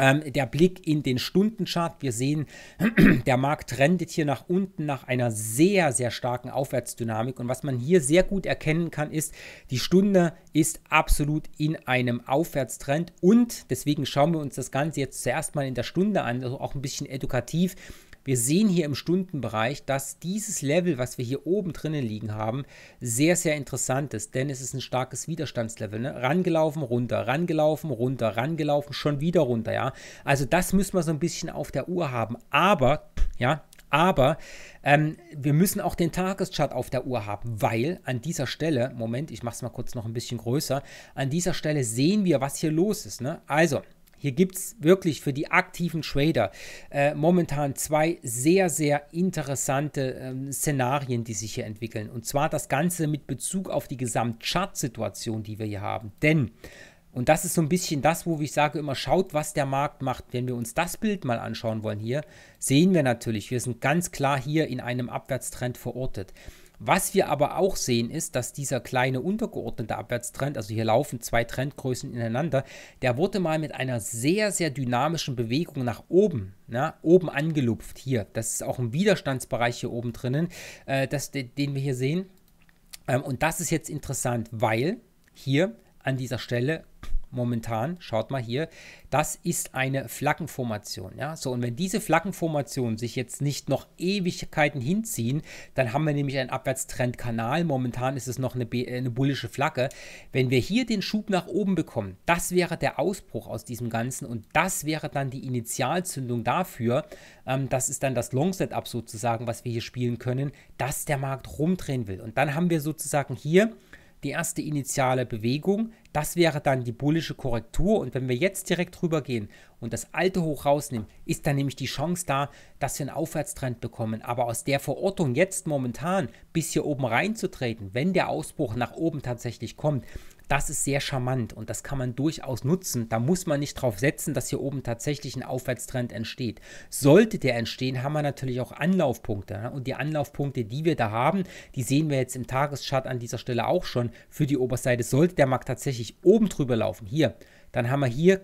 ähm, der Blick in den Stundenchart. Wir sehen, <clears throat> der Markt trendet hier nach unten nach einer sehr, sehr starken Aufwärtsdynamik. Und was man hier sehr gut erkennen kann, ist, die Stunde ist absolut in einem Aufwärtstrend. Und deswegen schauen wir uns das Ganze jetzt zuerst mal in der Stunde an, also auch ein bisschen edukativ wir sehen hier im Stundenbereich, dass dieses Level, was wir hier oben drinnen liegen haben, sehr, sehr interessant ist, denn es ist ein starkes Widerstandslevel. Ne? Rangelaufen, runter, rangelaufen, runter, rangelaufen, schon wieder runter, ja. Also das müssen wir so ein bisschen auf der Uhr haben. Aber, ja, aber ähm, wir müssen auch den Tageschart auf der Uhr haben, weil an dieser Stelle, Moment, ich mache es mal kurz noch ein bisschen größer, an dieser Stelle sehen wir, was hier los ist. Ne? Also, hier gibt es wirklich für die aktiven Trader äh, momentan zwei sehr, sehr interessante äh, Szenarien, die sich hier entwickeln. Und zwar das Ganze mit Bezug auf die Gesamtchart-Situation, die wir hier haben. Denn und das ist so ein bisschen das, wo ich sage immer, schaut, was der Markt macht. Wenn wir uns das Bild mal anschauen wollen hier, sehen wir natürlich, wir sind ganz klar hier in einem Abwärtstrend verortet. Was wir aber auch sehen ist, dass dieser kleine untergeordnete Abwärtstrend, also hier laufen zwei Trendgrößen ineinander, der wurde mal mit einer sehr, sehr dynamischen Bewegung nach oben, na, oben angelupft. Hier, das ist auch ein Widerstandsbereich hier oben drinnen, äh, das, den wir hier sehen. Ähm, und das ist jetzt interessant, weil hier an dieser Stelle momentan, schaut mal hier, das ist eine Flaggenformation. Ja? So, und wenn diese Flaggenformationen sich jetzt nicht noch Ewigkeiten hinziehen, dann haben wir nämlich einen Abwärtstrendkanal. Momentan ist es noch eine, äh, eine bullische Flagge. Wenn wir hier den Schub nach oben bekommen, das wäre der Ausbruch aus diesem Ganzen und das wäre dann die Initialzündung dafür. Ähm, das ist dann das long Setup sozusagen, was wir hier spielen können, dass der Markt rumdrehen will. Und dann haben wir sozusagen hier die erste initiale Bewegung. Das wäre dann die bullische Korrektur. Und wenn wir jetzt direkt rübergehen und das alte Hoch rausnehmen, ist dann nämlich die Chance da, dass wir einen Aufwärtstrend bekommen. Aber aus der Verortung jetzt momentan bis hier oben reinzutreten, wenn der Ausbruch nach oben tatsächlich kommt, das ist sehr charmant und das kann man durchaus nutzen. Da muss man nicht drauf setzen, dass hier oben tatsächlich ein Aufwärtstrend entsteht. Sollte der entstehen, haben wir natürlich auch Anlaufpunkte. Ne? Und die Anlaufpunkte, die wir da haben, die sehen wir jetzt im Tageschart an dieser Stelle auch schon für die Oberseite. Sollte der Markt tatsächlich oben drüber laufen, hier, dann haben wir hier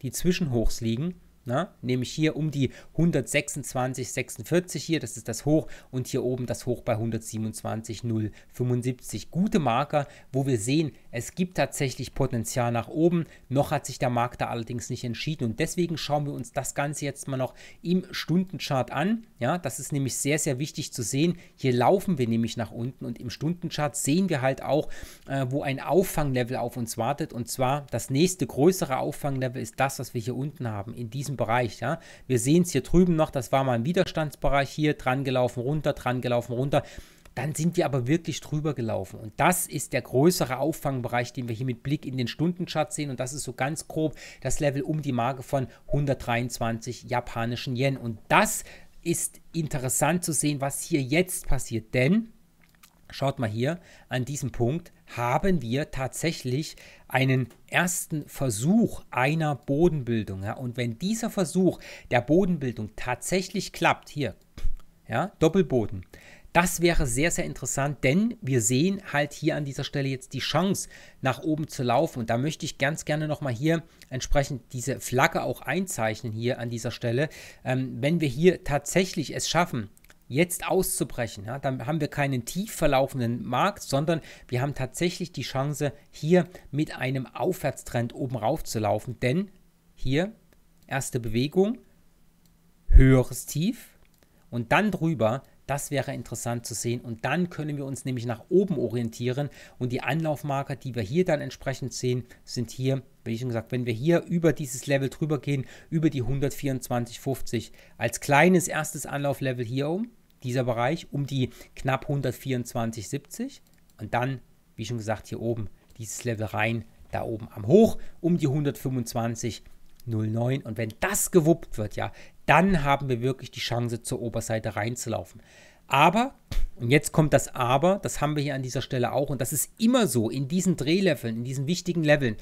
die Zwischenhochs liegen. Na, ne? nämlich hier um die 126,46 hier, das ist das Hoch und hier oben das Hoch bei 127,075. Gute Marker, wo wir sehen, es gibt tatsächlich Potenzial nach oben, noch hat sich der Markt da allerdings nicht entschieden und deswegen schauen wir uns das Ganze jetzt mal noch im Stundenchart an. Ja, das ist nämlich sehr, sehr wichtig zu sehen. Hier laufen wir nämlich nach unten und im Stundenchart sehen wir halt auch, äh, wo ein Auffanglevel auf uns wartet und zwar das nächste größere Auffanglevel ist das, was wir hier unten haben, in diesem Bereich. Ja. Wir sehen es hier drüben noch, das war mal ein Widerstandsbereich hier, dran gelaufen runter, dran gelaufen runter dann sind wir aber wirklich drüber gelaufen. Und das ist der größere Auffangbereich, den wir hier mit Blick in den Stundenchart sehen. Und das ist so ganz grob das Level um die Marke von 123 japanischen Yen. Und das ist interessant zu sehen, was hier jetzt passiert. Denn, schaut mal hier, an diesem Punkt haben wir tatsächlich einen ersten Versuch einer Bodenbildung. Ja? Und wenn dieser Versuch der Bodenbildung tatsächlich klappt, hier, ja, Doppelboden, das wäre sehr, sehr interessant, denn wir sehen halt hier an dieser Stelle jetzt die Chance, nach oben zu laufen. Und da möchte ich ganz gerne nochmal hier entsprechend diese Flagge auch einzeichnen hier an dieser Stelle. Ähm, wenn wir hier tatsächlich es schaffen, jetzt auszubrechen, ja, dann haben wir keinen tief verlaufenden Markt, sondern wir haben tatsächlich die Chance, hier mit einem Aufwärtstrend oben rauf zu laufen. Denn hier erste Bewegung, höheres Tief und dann drüber das wäre interessant zu sehen und dann können wir uns nämlich nach oben orientieren und die Anlaufmarker, die wir hier dann entsprechend sehen, sind hier, wie schon gesagt, wenn wir hier über dieses Level drüber gehen, über die 124,50 als kleines erstes Anlauflevel hier um, dieser Bereich, um die knapp 124,70 und dann, wie schon gesagt, hier oben dieses Level rein, da oben am Hoch um die 125 0,9. Und wenn das gewuppt wird, ja, dann haben wir wirklich die Chance, zur Oberseite reinzulaufen. Aber, und jetzt kommt das Aber, das haben wir hier an dieser Stelle auch, und das ist immer so, in diesen Drehleveln, in diesen wichtigen Leveln,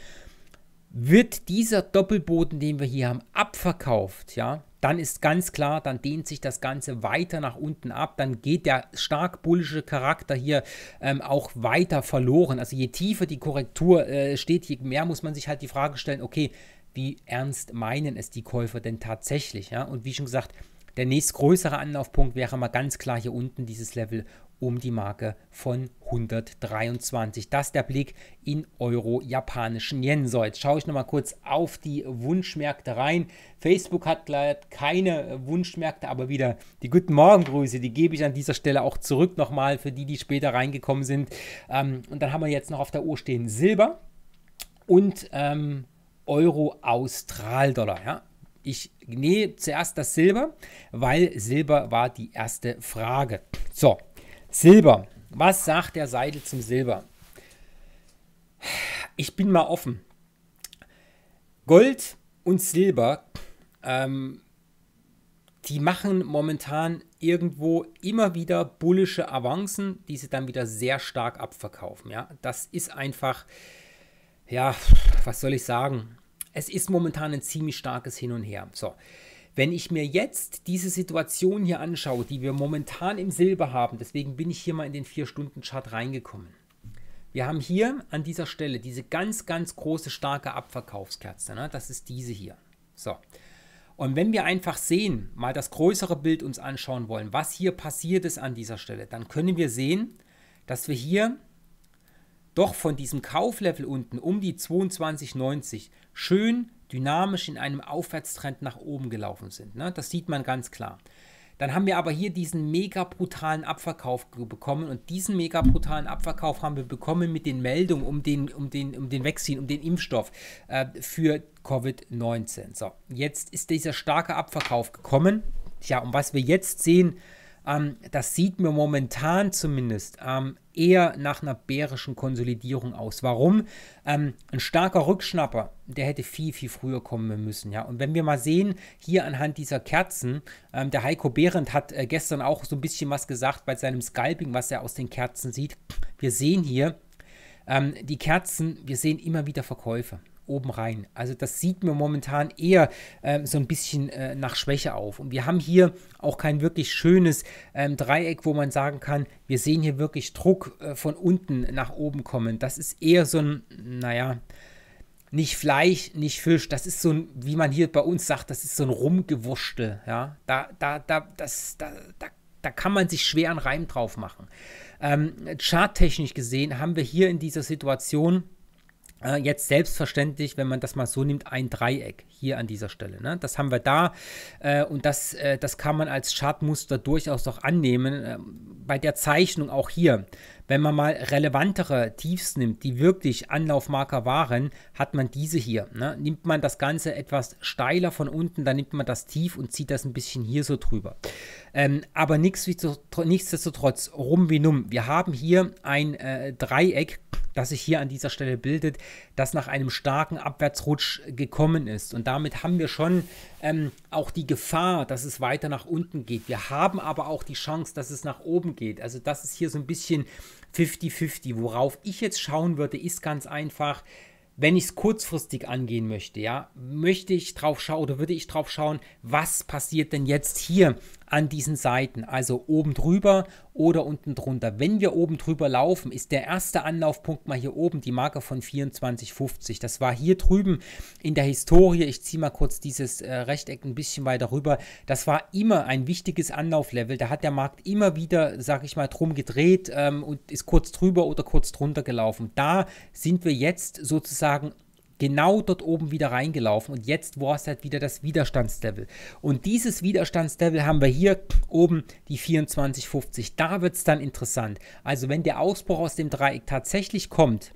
wird dieser Doppelboden, den wir hier haben, abverkauft, ja, dann ist ganz klar, dann dehnt sich das Ganze weiter nach unten ab, dann geht der stark bullische Charakter hier ähm, auch weiter verloren. Also je tiefer die Korrektur äh, steht, je mehr muss man sich halt die Frage stellen, okay, wie ernst meinen es die Käufer denn tatsächlich. Ja? Und wie schon gesagt, der nächstgrößere Anlaufpunkt wäre mal ganz klar hier unten dieses Level um die Marke von 123. Das ist der Blick in Euro-japanischen Yen. So, jetzt schaue ich nochmal kurz auf die Wunschmärkte rein. Facebook hat leider keine Wunschmärkte, aber wieder die guten Morgengrüße, die gebe ich an dieser Stelle auch zurück nochmal für die, die später reingekommen sind. Ähm, und dann haben wir jetzt noch auf der Uhr stehen Silber und ähm, Euro Australdollar. Ja? Ich nähe zuerst das Silber, weil Silber war die erste Frage. So, Silber. Was sagt der Seidel zum Silber? Ich bin mal offen. Gold und Silber, ähm, die machen momentan irgendwo immer wieder bullische Avancen, die sie dann wieder sehr stark abverkaufen. Ja, das ist einfach, ja, was soll ich sagen? es ist momentan ein ziemlich starkes Hin und Her. So. Wenn ich mir jetzt diese Situation hier anschaue, die wir momentan im Silber haben, deswegen bin ich hier mal in den 4-Stunden-Chart reingekommen. Wir haben hier an dieser Stelle diese ganz, ganz große, starke Abverkaufskerze. Ne? Das ist diese hier. So. Und wenn wir einfach sehen, mal das größere Bild uns anschauen wollen, was hier passiert ist an dieser Stelle, dann können wir sehen, dass wir hier doch von diesem Kauflevel unten um die 22,90 schön dynamisch in einem Aufwärtstrend nach oben gelaufen sind. Ne? Das sieht man ganz klar. Dann haben wir aber hier diesen mega brutalen Abverkauf bekommen und diesen mega brutalen Abverkauf haben wir bekommen mit den Meldungen um den, um den, um den Vaccine, um den Impfstoff äh, für Covid-19. So, jetzt ist dieser starke Abverkauf gekommen. Tja, und was wir jetzt sehen, ähm, das sieht mir momentan zumindest ähm, eher nach einer bärischen Konsolidierung aus. Warum? Ähm, ein starker Rückschnapper, der hätte viel, viel früher kommen müssen. Ja? Und wenn wir mal sehen, hier anhand dieser Kerzen, ähm, der Heiko Behrendt hat äh, gestern auch so ein bisschen was gesagt bei seinem Scalping, was er aus den Kerzen sieht. Wir sehen hier ähm, die Kerzen, wir sehen immer wieder Verkäufe oben rein. Also das sieht mir momentan eher ähm, so ein bisschen äh, nach Schwäche auf. Und wir haben hier auch kein wirklich schönes ähm, Dreieck, wo man sagen kann, wir sehen hier wirklich Druck äh, von unten nach oben kommen. Das ist eher so ein, naja, nicht Fleisch, nicht Fisch. Das ist so ein, wie man hier bei uns sagt, das ist so ein Rumgewurschte. Ja? Da, da, da, das, da, da, da kann man sich schweren Reim drauf machen. Ähm, charttechnisch gesehen haben wir hier in dieser Situation äh, jetzt selbstverständlich, wenn man das mal so nimmt, ein Dreieck hier an dieser Stelle. Ne? Das haben wir da äh, und das, äh, das kann man als Chartmuster durchaus auch annehmen, äh, bei der Zeichnung auch hier. Wenn man mal relevantere Tiefs nimmt, die wirklich Anlaufmarker waren, hat man diese hier. Ne? Nimmt man das Ganze etwas steiler von unten, dann nimmt man das tief und zieht das ein bisschen hier so drüber. Ähm, aber nichtsdestotrotz, rum wie numm. Wir haben hier ein äh, Dreieck, das sich hier an dieser Stelle bildet, das nach einem starken Abwärtsrutsch gekommen ist. Und damit haben wir schon ähm, auch die Gefahr, dass es weiter nach unten geht. Wir haben aber auch die Chance, dass es nach oben geht. Also das ist hier so ein bisschen 50-50. Worauf ich jetzt schauen würde, ist ganz einfach, wenn ich es kurzfristig angehen möchte, ja, möchte ich drauf schauen oder würde ich drauf schauen, was passiert denn jetzt hier an diesen Seiten, also oben drüber oder unten drunter. Wenn wir oben drüber laufen, ist der erste Anlaufpunkt mal hier oben die Marke von 24,50. Das war hier drüben in der Historie. Ich ziehe mal kurz dieses äh, Rechteck ein bisschen weiter rüber. Das war immer ein wichtiges Anlauflevel. Da hat der Markt immer wieder, sage ich mal, drum gedreht ähm, und ist kurz drüber oder kurz drunter gelaufen. Da sind wir jetzt sozusagen genau dort oben wieder reingelaufen und jetzt war es halt wieder das Widerstandslevel. Und dieses Widerstandslevel haben wir hier oben die 24,50. Da wird es dann interessant. Also wenn der Ausbruch aus dem Dreieck tatsächlich kommt,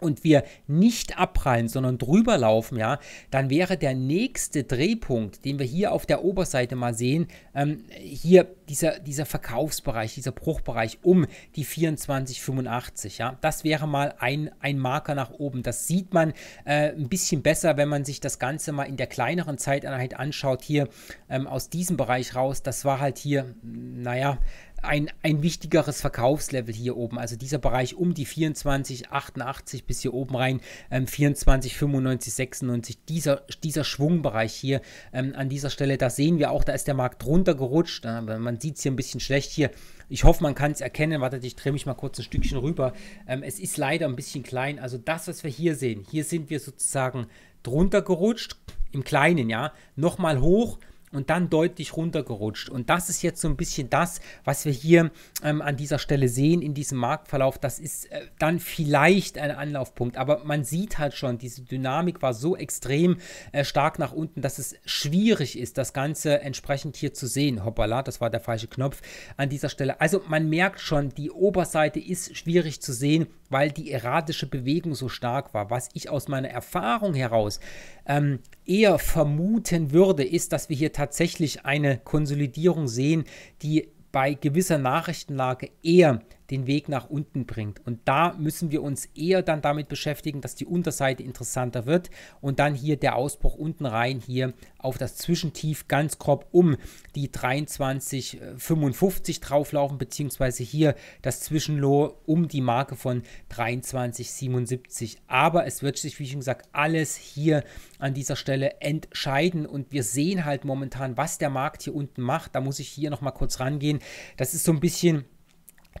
und wir nicht abprallen, sondern drüber laufen, ja, dann wäre der nächste Drehpunkt, den wir hier auf der Oberseite mal sehen, ähm, hier dieser, dieser Verkaufsbereich, dieser Bruchbereich um die 24,85, ja, das wäre mal ein, ein Marker nach oben. Das sieht man äh, ein bisschen besser, wenn man sich das Ganze mal in der kleineren Zeiteinheit anschaut, hier ähm, aus diesem Bereich raus. Das war halt hier, naja, ein, ein wichtigeres Verkaufslevel hier oben. Also dieser Bereich um die 24, 88 bis hier oben rein, ähm, 24, 95, 96, dieser, dieser Schwungbereich hier ähm, an dieser Stelle, da sehen wir auch, da ist der Markt runtergerutscht. Äh, man sieht es hier ein bisschen schlecht hier. Ich hoffe, man kann es erkennen. Warte, ich drehe mich mal kurz ein Stückchen rüber. Ähm, es ist leider ein bisschen klein. Also das, was wir hier sehen, hier sind wir sozusagen drunter gerutscht, im Kleinen, ja, nochmal hoch und dann deutlich runtergerutscht. Und das ist jetzt so ein bisschen das, was wir hier ähm, an dieser Stelle sehen in diesem Marktverlauf. Das ist äh, dann vielleicht ein Anlaufpunkt, aber man sieht halt schon, diese Dynamik war so extrem äh, stark nach unten, dass es schwierig ist, das Ganze entsprechend hier zu sehen. Hoppala, das war der falsche Knopf an dieser Stelle. Also man merkt schon, die Oberseite ist schwierig zu sehen, weil die erratische Bewegung so stark war. Was ich aus meiner Erfahrung heraus ähm, eher vermuten würde, ist, dass wir hier tatsächlich eine Konsolidierung sehen, die bei gewisser Nachrichtenlage eher den Weg nach unten bringt. Und da müssen wir uns eher dann damit beschäftigen, dass die Unterseite interessanter wird und dann hier der Ausbruch unten rein hier auf das Zwischentief ganz grob um die 23,55 drauflaufen, beziehungsweise hier das Zwischenloh um die Marke von 23,77. Aber es wird sich, wie schon gesagt, alles hier an dieser Stelle entscheiden und wir sehen halt momentan, was der Markt hier unten macht. Da muss ich hier nochmal kurz rangehen. Das ist so ein bisschen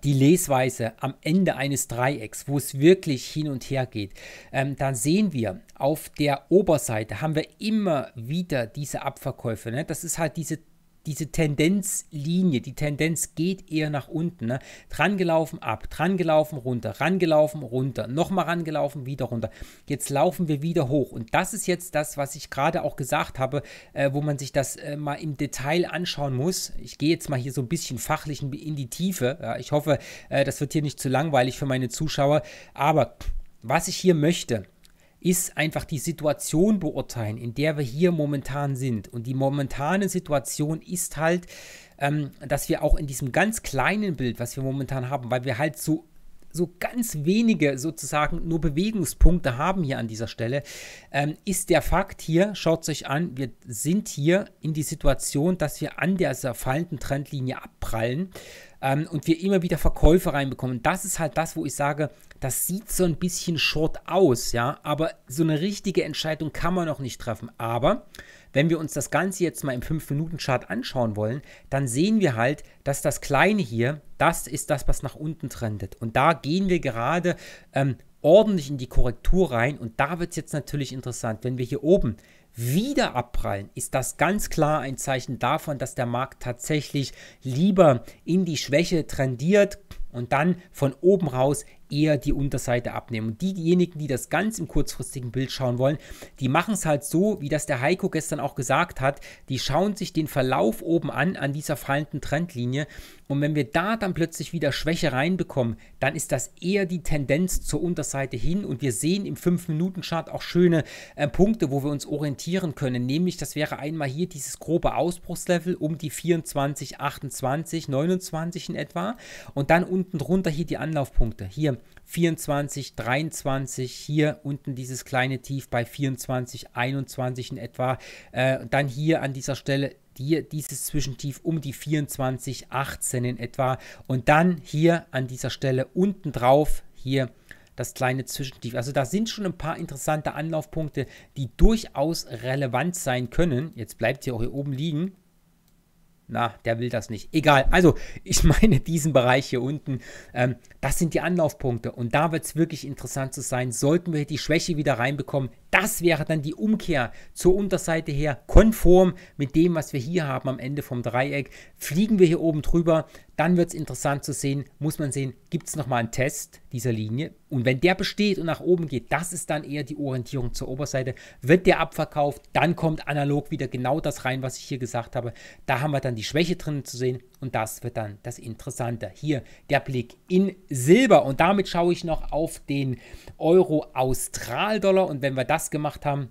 die Lesweise am Ende eines Dreiecks, wo es wirklich hin und her geht, ähm, dann sehen wir auf der Oberseite haben wir immer wieder diese Abverkäufe. Ne? Das ist halt diese diese Tendenzlinie, die Tendenz geht eher nach unten. Ne? Drangelaufen, ab, drangelaufen, runter, rangelaufen, runter, nochmal rangelaufen, wieder runter. Jetzt laufen wir wieder hoch. Und das ist jetzt das, was ich gerade auch gesagt habe, äh, wo man sich das äh, mal im Detail anschauen muss. Ich gehe jetzt mal hier so ein bisschen fachlich in die Tiefe. Ja, ich hoffe, äh, das wird hier nicht zu langweilig für meine Zuschauer. Aber was ich hier möchte, ist einfach die Situation beurteilen, in der wir hier momentan sind. Und die momentane Situation ist halt, ähm, dass wir auch in diesem ganz kleinen Bild, was wir momentan haben, weil wir halt so so ganz wenige sozusagen nur Bewegungspunkte haben hier an dieser Stelle, ähm, ist der Fakt hier, schaut es euch an, wir sind hier in die Situation, dass wir an dieser fallenden Trendlinie abprallen ähm, und wir immer wieder Verkäufe reinbekommen. Das ist halt das, wo ich sage, das sieht so ein bisschen short aus, ja, aber so eine richtige Entscheidung kann man noch nicht treffen. Aber wenn wir uns das Ganze jetzt mal im 5-Minuten-Chart anschauen wollen, dann sehen wir halt, dass das Kleine hier, das ist das, was nach unten trendet. Und da gehen wir gerade ähm, ordentlich in die Korrektur rein. Und da wird es jetzt natürlich interessant, wenn wir hier oben wieder abprallen, ist das ganz klar ein Zeichen davon, dass der Markt tatsächlich lieber in die Schwäche trendiert und dann von oben raus eher die Unterseite abnehmen. Und diejenigen, die das ganz im kurzfristigen Bild schauen wollen, die machen es halt so, wie das der Heiko gestern auch gesagt hat, die schauen sich den Verlauf oben an, an dieser fallenden Trendlinie. Und wenn wir da dann plötzlich wieder Schwäche reinbekommen, dann ist das eher die Tendenz zur Unterseite hin. Und wir sehen im 5-Minuten-Chart auch schöne äh, Punkte, wo wir uns orientieren können. Nämlich, das wäre einmal hier dieses grobe Ausbruchslevel um die 24, 28, 29 in etwa. Und dann unten drunter hier die Anlaufpunkte. Hier 24, 23, hier unten dieses kleine Tief bei 24, 21 in etwa. Äh, dann hier an dieser Stelle hier dieses Zwischentief um die 24, 18 in etwa. Und dann hier an dieser Stelle unten drauf hier das kleine Zwischentief. Also da sind schon ein paar interessante Anlaufpunkte, die durchaus relevant sein können. Jetzt bleibt sie auch hier oben liegen. Na, der will das nicht. Egal. Also, ich <laughs> meine diesen Bereich hier unten. Ähm, das sind die Anlaufpunkte. Und da wird es wirklich interessant zu sein. Sollten wir die Schwäche wieder reinbekommen, das wäre dann die Umkehr zur Unterseite her, konform mit dem, was wir hier haben am Ende vom Dreieck. Fliegen wir hier oben drüber, dann wird es interessant zu sehen, muss man sehen, gibt es nochmal einen Test dieser Linie. Und wenn der besteht und nach oben geht, das ist dann eher die Orientierung zur Oberseite. Wird der abverkauft, dann kommt analog wieder genau das rein, was ich hier gesagt habe. Da haben wir dann die Schwäche drin zu sehen und das wird dann das Interessante. Hier der Blick in Silber und damit schaue ich noch auf den Euro-Austral-Dollar und wenn wir das gemacht haben,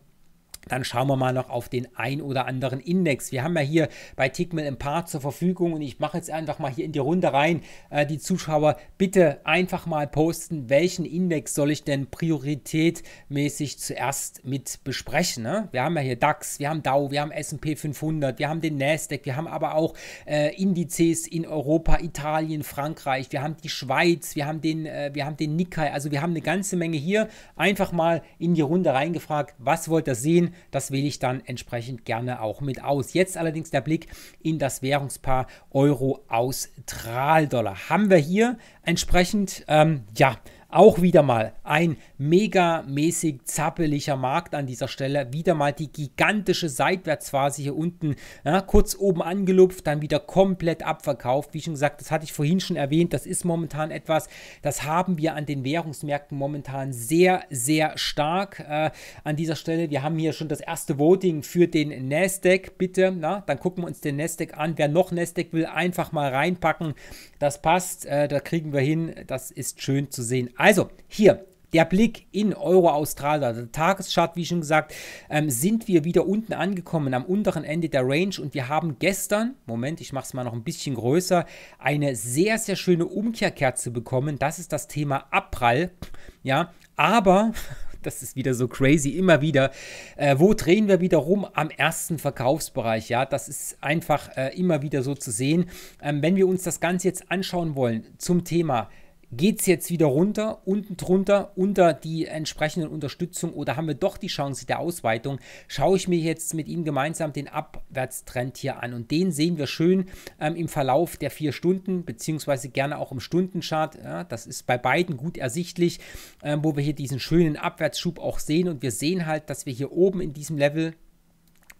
dann schauen wir mal noch auf den ein oder anderen Index. Wir haben ja hier bei Tickmill ein paar zur Verfügung und ich mache jetzt einfach mal hier in die Runde rein. Äh, die Zuschauer bitte einfach mal posten, welchen Index soll ich denn prioritätmäßig zuerst mit besprechen. Ne? Wir haben ja hier DAX, wir haben DAO, wir haben S&P 500, wir haben den Nasdaq, wir haben aber auch äh, Indizes in Europa, Italien, Frankreich, wir haben die Schweiz, wir haben den, äh, wir haben den Nikkei. Also wir haben eine ganze Menge hier. Einfach mal in die Runde reingefragt, was wollt ihr sehen? Das wähle ich dann entsprechend gerne auch mit aus. Jetzt allerdings der Blick in das Währungspaar Euro austral dollar Haben wir hier entsprechend, ähm, ja, auch wieder mal ein megamäßig zappeliger Markt an dieser Stelle. Wieder mal die gigantische Seitwärtsphase hier unten. Ja, kurz oben angelupft, dann wieder komplett abverkauft. Wie schon gesagt, das hatte ich vorhin schon erwähnt. Das ist momentan etwas, das haben wir an den Währungsmärkten momentan sehr, sehr stark. Äh, an dieser Stelle, wir haben hier schon das erste Voting für den Nasdaq. Bitte, na, dann gucken wir uns den Nasdaq an. Wer noch Nasdaq will, einfach mal reinpacken. Das passt, äh, da kriegen wir hin. Das ist schön zu sehen. Also, hier der Blick in Euro-Australier, der Tageschart, wie schon gesagt, ähm, sind wir wieder unten angekommen, am unteren Ende der Range und wir haben gestern, Moment, ich mache es mal noch ein bisschen größer, eine sehr, sehr schöne Umkehrkerze bekommen. Das ist das Thema Abprall, ja, aber das ist wieder so crazy, immer wieder. Äh, wo drehen wir wieder rum? Am ersten Verkaufsbereich, ja. Das ist einfach äh, immer wieder so zu sehen. Ähm, wenn wir uns das Ganze jetzt anschauen wollen zum Thema geht es jetzt wieder runter, unten drunter, unter die entsprechenden Unterstützung oder haben wir doch die Chance der Ausweitung, schaue ich mir jetzt mit Ihnen gemeinsam den Abwärtstrend hier an. Und den sehen wir schön ähm, im Verlauf der vier Stunden, beziehungsweise gerne auch im Stundenchart. Ja, das ist bei beiden gut ersichtlich, ähm, wo wir hier diesen schönen Abwärtsschub auch sehen. Und wir sehen halt, dass wir hier oben in diesem Level,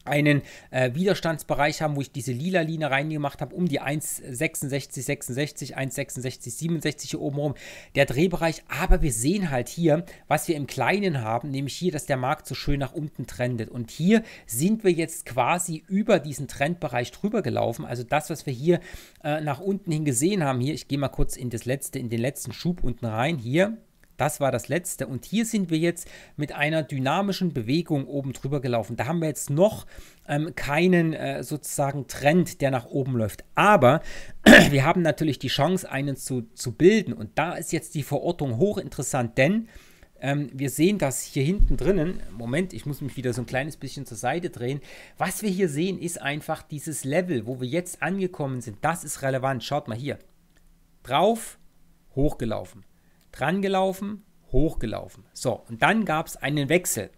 einen äh, Widerstandsbereich haben, wo ich diese lila Linie reingemacht habe, um die 1,66, 66, 1,66, 67 hier oben rum, der Drehbereich. Aber wir sehen halt hier, was wir im Kleinen haben, nämlich hier, dass der Markt so schön nach unten trendet. Und hier sind wir jetzt quasi über diesen Trendbereich drüber gelaufen. Also das, was wir hier äh, nach unten hin gesehen haben, hier, ich gehe mal kurz in das letzte, in den letzten Schub unten rein, hier, das war das letzte. Und hier sind wir jetzt mit einer dynamischen Bewegung oben drüber gelaufen. Da haben wir jetzt noch ähm, keinen äh, sozusagen Trend, der nach oben läuft. Aber <clears throat> wir haben natürlich die Chance, einen zu, zu bilden. Und da ist jetzt die Verortung hochinteressant, denn ähm, wir sehen das hier hinten drinnen. Moment, ich muss mich wieder so ein kleines bisschen zur Seite drehen. Was wir hier sehen, ist einfach dieses Level, wo wir jetzt angekommen sind. Das ist relevant. Schaut mal hier. Drauf, hochgelaufen drangelaufen, hochgelaufen. So, und dann gab es einen Wechsel.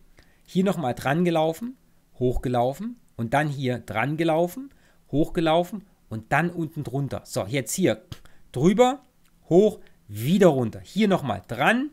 Hier nochmal drangelaufen, hochgelaufen und dann hier drangelaufen, hochgelaufen und dann unten drunter. So, jetzt hier drüber, hoch, wieder runter. Hier nochmal dran,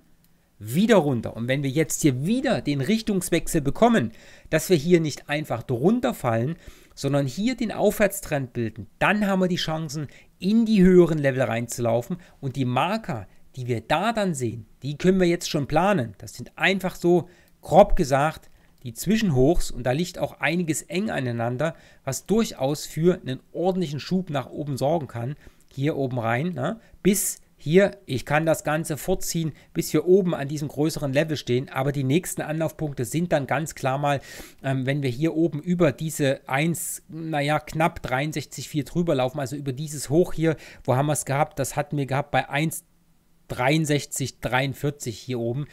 wieder runter. Und wenn wir jetzt hier wieder den Richtungswechsel bekommen, dass wir hier nicht einfach drunter fallen, sondern hier den Aufwärtstrend bilden, dann haben wir die Chancen, in die höheren Level reinzulaufen und die Marker, die wir da dann sehen, die können wir jetzt schon planen. Das sind einfach so, grob gesagt, die Zwischenhochs und da liegt auch einiges eng aneinander, was durchaus für einen ordentlichen Schub nach oben sorgen kann. Hier oben rein, ne? bis hier, ich kann das Ganze vorziehen, bis wir oben an diesem größeren Level stehen, aber die nächsten Anlaufpunkte sind dann ganz klar mal, ähm, wenn wir hier oben über diese 1, naja, knapp 63,4 drüber laufen, also über dieses Hoch hier, wo haben wir es gehabt? Das hatten wir gehabt bei 1, 63, 43 hier oben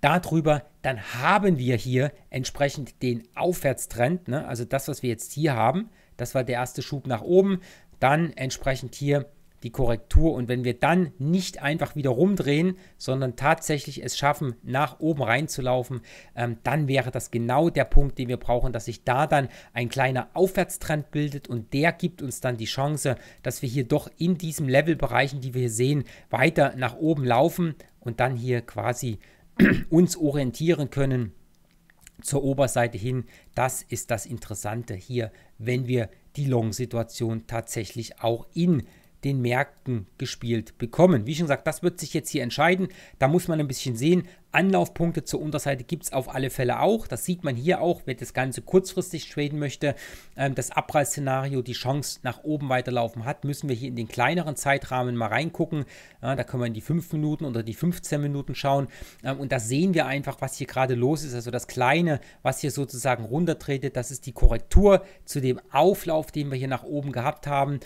darüber, dann haben wir hier entsprechend den Aufwärtstrend. Ne? Also das, was wir jetzt hier haben, das war der erste Schub nach oben. Dann entsprechend hier die Korrektur. Und wenn wir dann nicht einfach wieder rumdrehen, sondern tatsächlich es schaffen, nach oben reinzulaufen, ähm, dann wäre das genau der Punkt, den wir brauchen, dass sich da dann ein kleiner Aufwärtstrend bildet und der gibt uns dann die Chance, dass wir hier doch in diesen Levelbereichen, die wir hier sehen, weiter nach oben laufen und dann hier quasi <clears throat> uns orientieren können zur Oberseite hin. Das ist das Interessante hier, wenn wir die Long-Situation tatsächlich auch in den Märkten gespielt bekommen. Wie schon gesagt, das wird sich jetzt hier entscheiden. Da muss man ein bisschen sehen. Anlaufpunkte zur Unterseite gibt es auf alle Fälle auch. Das sieht man hier auch, wer das Ganze kurzfristig traden möchte. Ähm, das Abreißszenario, die Chance nach oben weiterlaufen hat, müssen wir hier in den kleineren Zeitrahmen mal reingucken. Ja, da können wir in die 5 Minuten oder die 15 Minuten schauen. Ähm, und da sehen wir einfach, was hier gerade los ist. Also das Kleine, was hier sozusagen runtertretet, das ist die Korrektur zu dem Auflauf, den wir hier nach oben gehabt haben.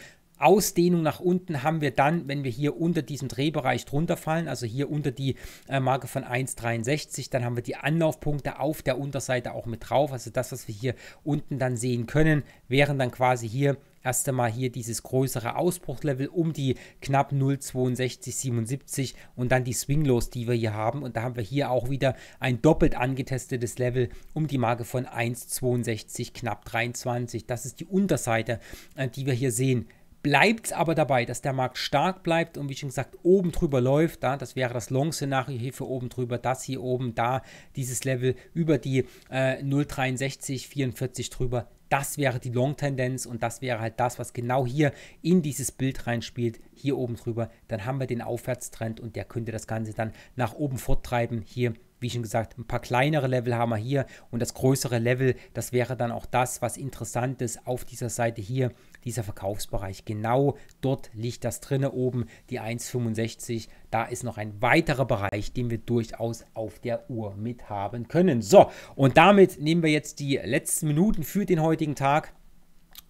Ausdehnung nach unten haben wir dann, wenn wir hier unter diesem Drehbereich drunter fallen, also hier unter die äh, Marke von 1,63, dann haben wir die Anlaufpunkte auf der Unterseite auch mit drauf. Also das, was wir hier unten dann sehen können, wären dann quasi hier erst einmal hier dieses größere Ausbruchlevel um die knapp 0,6277 und dann die Swinglos, die wir hier haben. Und da haben wir hier auch wieder ein doppelt angetestetes Level um die Marke von 1,62 knapp 23. Das ist die Unterseite, äh, die wir hier sehen bleibt es aber dabei, dass der Markt stark bleibt und wie schon gesagt oben drüber läuft. Ja, das wäre das Long-Szenario hier für oben drüber, das hier oben, da dieses Level über die äh, 0,63, 44 drüber. Das wäre die Long-Tendenz und das wäre halt das, was genau hier in dieses Bild reinspielt, hier oben drüber. Dann haben wir den Aufwärtstrend und der könnte das Ganze dann nach oben forttreiben. Hier wie schon gesagt, ein paar kleinere Level haben wir hier und das größere Level, das wäre dann auch das, was interessant ist auf dieser Seite hier dieser Verkaufsbereich. Genau dort liegt das drinne oben, die 1,65. Da ist noch ein weiterer Bereich, den wir durchaus auf der Uhr mit haben können. So, und damit nehmen wir jetzt die letzten Minuten für den heutigen Tag.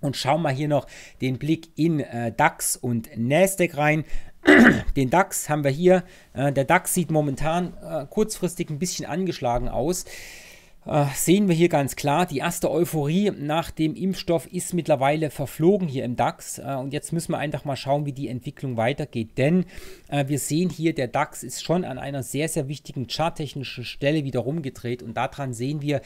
Und schauen mal hier noch den Blick in äh, DAX und Nasdaq rein <clears throat> den DAX haben wir hier. Äh, der DAX sieht momentan äh, kurzfristig ein bisschen angeschlagen aus. Äh, sehen wir hier ganz klar, die erste Euphorie nach dem Impfstoff ist mittlerweile verflogen hier im DAX. Äh, und jetzt müssen wir einfach mal schauen, wie die Entwicklung weitergeht. Denn äh, wir sehen hier, der DAX ist schon an einer sehr, sehr wichtigen charttechnischen Stelle wieder rumgedreht. Und daran sehen wir,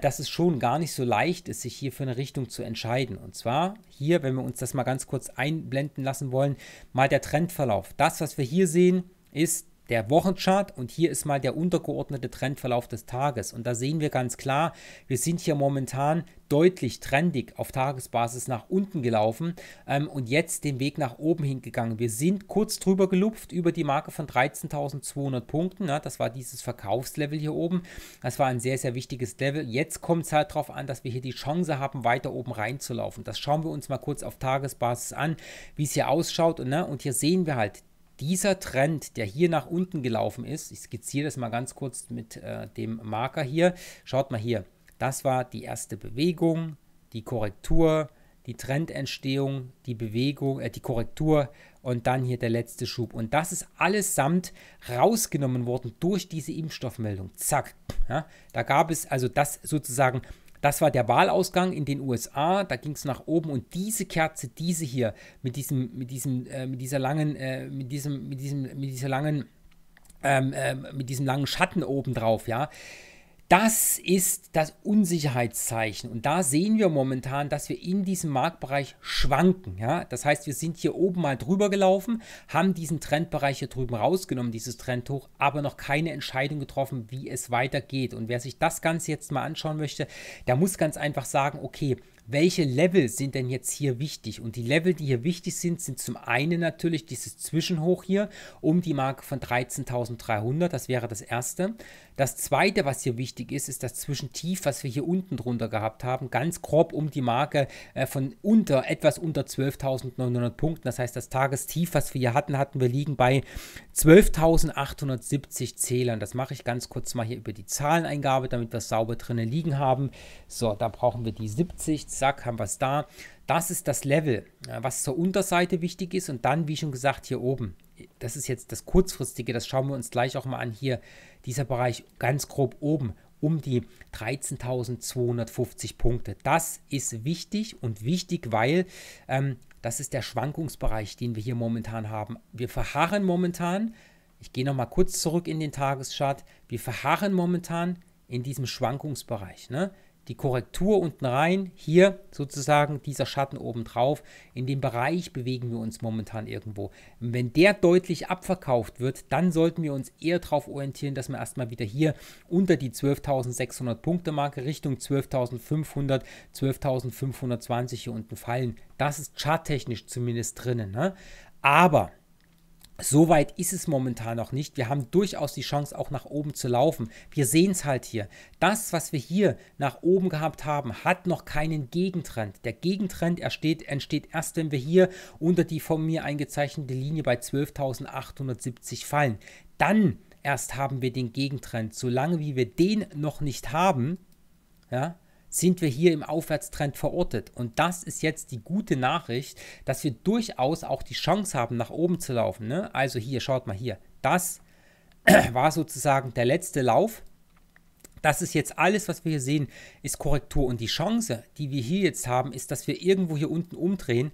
dass es schon gar nicht so leicht ist, sich hier für eine Richtung zu entscheiden. Und zwar hier, wenn wir uns das mal ganz kurz einblenden lassen wollen, mal der Trendverlauf. Das, was wir hier sehen, ist der Wochenchart und hier ist mal der untergeordnete Trendverlauf des Tages. Und da sehen wir ganz klar, wir sind hier momentan deutlich trendig auf Tagesbasis nach unten gelaufen ähm, und jetzt den Weg nach oben hingegangen. Wir sind kurz drüber gelupft über die Marke von 13.200 Punkten. Ne? Das war dieses Verkaufslevel hier oben. Das war ein sehr, sehr wichtiges Level. Jetzt kommt es halt darauf an, dass wir hier die Chance haben, weiter oben reinzulaufen. Das schauen wir uns mal kurz auf Tagesbasis an, wie es hier ausschaut. Und, ne? und hier sehen wir halt, dieser Trend, der hier nach unten gelaufen ist, ich skizziere das mal ganz kurz mit äh, dem Marker hier, schaut mal hier, das war die erste Bewegung, die Korrektur, die Trendentstehung, die Bewegung, äh, die Korrektur und dann hier der letzte Schub. Und das ist allesamt rausgenommen worden durch diese Impfstoffmeldung. Zack. Ja, da gab es also das sozusagen das war der Wahlausgang in den USA. Da ging es nach oben und diese Kerze, diese hier, mit diesem, mit diesem, äh, mit dieser langen, äh, mit diesem, mit diesem, mit dieser langen, ähm, äh, mit diesem langen Schatten oben drauf, ja. Das ist das Unsicherheitszeichen. Und da sehen wir momentan, dass wir in diesem Marktbereich schwanken. Ja? Das heißt, wir sind hier oben mal drüber gelaufen, haben diesen Trendbereich hier drüben rausgenommen, dieses Trendhoch, aber noch keine Entscheidung getroffen, wie es weitergeht. Und wer sich das Ganze jetzt mal anschauen möchte, der muss ganz einfach sagen, okay, welche Level sind denn jetzt hier wichtig? Und die Level, die hier wichtig sind, sind zum einen natürlich dieses Zwischenhoch hier um die Marke von 13.300, das wäre das erste. Das zweite, was hier wichtig ist, ist das Zwischentief, was wir hier unten drunter gehabt haben, ganz grob um die Marke äh, von unter, etwas unter 12.900 Punkten. Das heißt, das Tagestief, was wir hier hatten, hatten wir liegen bei 12.870 Zählern. Das mache ich ganz kurz mal hier über die Zahleneingabe, damit wir es sauber drinnen liegen haben. So, da brauchen wir die 70, zack, haben wir es da. Das ist das Level, äh, was zur Unterseite wichtig ist und dann, wie schon gesagt, hier oben das ist jetzt das kurzfristige, das schauen wir uns gleich auch mal an hier, dieser Bereich ganz grob oben um die 13.250 Punkte. Das ist wichtig und wichtig, weil ähm, das ist der Schwankungsbereich, den wir hier momentan haben. Wir verharren momentan, ich gehe nochmal kurz zurück in den Tageschart, wir verharren momentan in diesem Schwankungsbereich. Ne? die Korrektur unten rein, hier sozusagen dieser Schatten oben drauf. In dem Bereich bewegen wir uns momentan irgendwo. wenn der deutlich abverkauft wird, dann sollten wir uns eher darauf orientieren, dass wir erstmal wieder hier unter die 12.600 Punkte Marke Richtung 12.500, 12.520 hier unten fallen. Das ist charttechnisch zumindest drinnen. Ne? Aber so weit ist es momentan noch nicht. Wir haben durchaus die Chance, auch nach oben zu laufen. Wir sehen es halt hier. Das, was wir hier nach oben gehabt haben, hat noch keinen Gegentrend. Der Gegentrend entsteht, entsteht erst, wenn wir hier unter die von mir eingezeichnete Linie bei 12.870 fallen. Dann erst haben wir den Gegentrend. Solange wie wir den noch nicht haben, ja, sind wir hier im Aufwärtstrend verortet. Und das ist jetzt die gute Nachricht, dass wir durchaus auch die Chance haben, nach oben zu laufen. Ne? Also hier, schaut mal hier. Das <clears throat> war sozusagen der letzte Lauf. Das ist jetzt alles, was wir hier sehen, ist Korrektur. Und die Chance, die wir hier jetzt haben, ist, dass wir irgendwo hier unten umdrehen,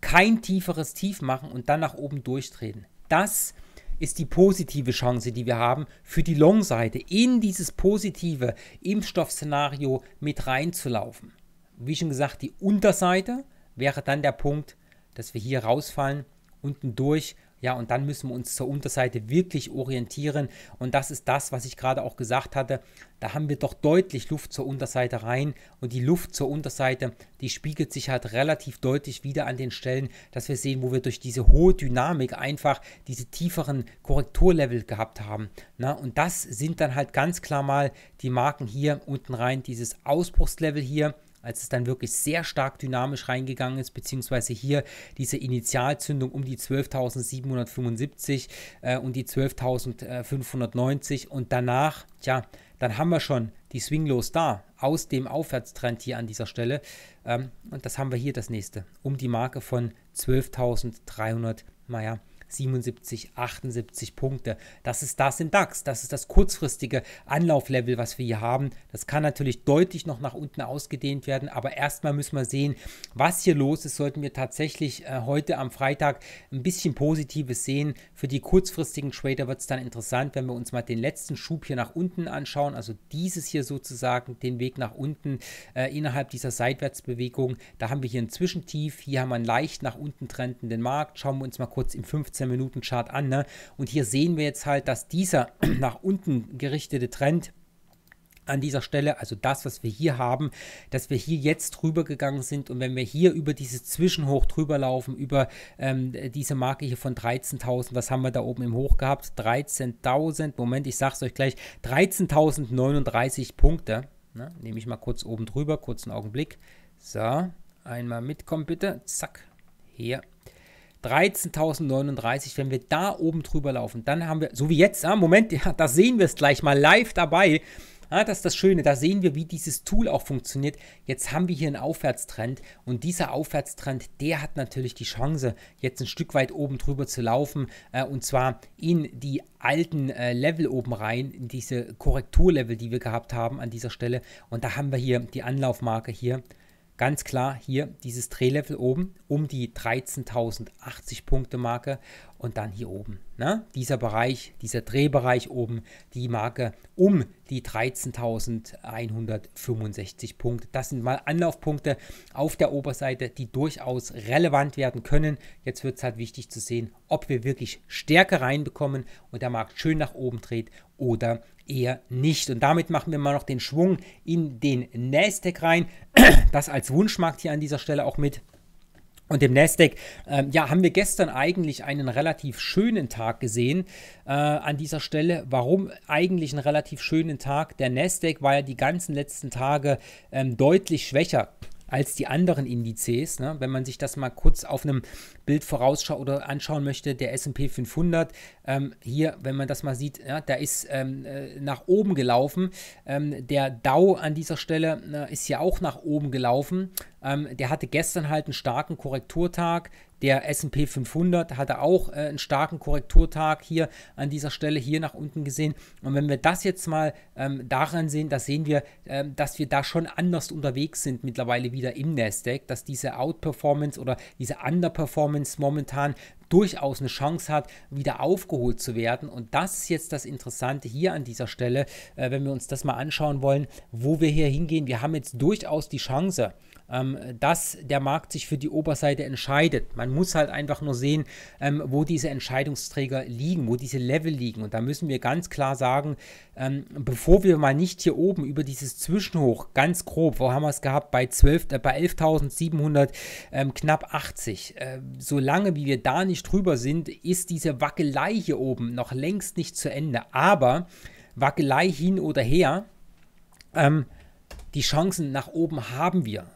kein tieferes Tief machen und dann nach oben durchdrehen. Das ist ist die positive Chance, die wir haben, für die Long-Seite in dieses positive Impfstoffszenario mit reinzulaufen. Wie schon gesagt, die Unterseite wäre dann der Punkt, dass wir hier rausfallen, unten durch ja, und dann müssen wir uns zur Unterseite wirklich orientieren. Und das ist das, was ich gerade auch gesagt hatte. Da haben wir doch deutlich Luft zur Unterseite rein. Und die Luft zur Unterseite, die spiegelt sich halt relativ deutlich wieder an den Stellen, dass wir sehen, wo wir durch diese hohe Dynamik einfach diese tieferen Korrekturlevel gehabt haben. Na, und das sind dann halt ganz klar mal die Marken hier unten rein, dieses Ausbruchslevel hier als es dann wirklich sehr stark dynamisch reingegangen ist, beziehungsweise hier diese Initialzündung um die 12.775 äh, und die 12.590 und danach, tja, dann haben wir schon die Swinglos da aus dem Aufwärtstrend hier an dieser Stelle. Ähm, und das haben wir hier das nächste, um die Marke von 12.300, naja, 77, 78 Punkte. Das ist das im DAX. Das ist das kurzfristige Anlauflevel, was wir hier haben. Das kann natürlich deutlich noch nach unten ausgedehnt werden, aber erstmal müssen wir sehen, was hier los ist. Sollten wir tatsächlich äh, heute am Freitag ein bisschen Positives sehen. Für die kurzfristigen Trader wird es dann interessant, wenn wir uns mal den letzten Schub hier nach unten anschauen. Also dieses hier sozusagen, den Weg nach unten äh, innerhalb dieser Seitwärtsbewegung. Da haben wir hier ein Zwischentief. Hier haben wir einen leicht nach unten trendenden Markt. Schauen wir uns mal kurz im 15 15-Minuten-Chart an. Ne? Und hier sehen wir jetzt halt, dass dieser <clears throat> nach unten gerichtete Trend an dieser Stelle, also das, was wir hier haben, dass wir hier jetzt drüber gegangen sind und wenn wir hier über dieses Zwischenhoch drüber laufen, über ähm, diese Marke hier von 13.000, was haben wir da oben im Hoch gehabt? 13.000, Moment, ich sage es euch gleich, 13.039 Punkte. Ne? Nehme ich mal kurz oben drüber, kurzen Augenblick. So, einmal mitkommen bitte, zack, hier 13.039, wenn wir da oben drüber laufen, dann haben wir, so wie jetzt, ah, Moment, <laughs> ja, da sehen wir es gleich mal live dabei. Ah, das ist das Schöne, da sehen wir, wie dieses Tool auch funktioniert. Jetzt haben wir hier einen Aufwärtstrend und dieser Aufwärtstrend, der hat natürlich die Chance, jetzt ein Stück weit oben drüber zu laufen äh, und zwar in die alten äh, Level oben rein, in diese Korrekturlevel, die wir gehabt haben an dieser Stelle. Und da haben wir hier die Anlaufmarke hier Ganz klar hier dieses Drehlevel oben um die 13.080 Punkte Marke und dann hier oben. Ne? Dieser Bereich, dieser Drehbereich oben, die Marke um die 13.165 Punkte. Das sind mal Anlaufpunkte auf der Oberseite, die durchaus relevant werden können. Jetzt wird es halt wichtig zu sehen, ob wir wirklich Stärke reinbekommen und der Markt schön nach oben dreht oder eher nicht. Und damit machen wir mal noch den Schwung in den Nasdaq rein. Das als Wunschmarkt hier an dieser Stelle auch mit. Und im Nasdaq, ähm, ja, haben wir gestern eigentlich einen relativ schönen Tag gesehen äh, an dieser Stelle. Warum eigentlich einen relativ schönen Tag? Der Nasdaq war ja die ganzen letzten Tage ähm, deutlich schwächer als die anderen Indizes. Ne? Wenn man sich das mal kurz auf einem Bild vorausschauen oder anschauen möchte, der SP 500, ähm, hier, wenn man das mal sieht, ja, da ist ähm, äh, nach oben gelaufen. Ähm, der Dow an dieser Stelle äh, ist ja auch nach oben gelaufen. Ähm, der hatte gestern halt einen starken Korrekturtag. Der SP 500 hatte auch äh, einen starken Korrekturtag hier an dieser Stelle hier nach unten gesehen. Und wenn wir das jetzt mal ähm, daran sehen, da sehen wir, ähm, dass wir da schon anders unterwegs sind mittlerweile wieder im Nasdaq, dass diese Outperformance oder diese Underperformance momentan durchaus eine Chance hat, wieder aufgeholt zu werden. Und das ist jetzt das Interessante hier an dieser Stelle, äh, wenn wir uns das mal anschauen wollen, wo wir hier hingehen. Wir haben jetzt durchaus die Chance, ähm, dass der Markt sich für die Oberseite entscheidet. Man muss halt einfach nur sehen, ähm, wo diese Entscheidungsträger liegen, wo diese Level liegen. Und da müssen wir ganz klar sagen, ähm, bevor wir mal nicht hier oben über dieses Zwischenhoch, ganz grob, wo haben wir es gehabt, bei, äh, bei 11.700, ähm, knapp 80, äh, solange wie wir da nicht drüber sind, ist diese Wackelei hier oben noch längst nicht zu Ende. Aber Wackelei hin oder her, ähm, die Chancen nach oben haben wir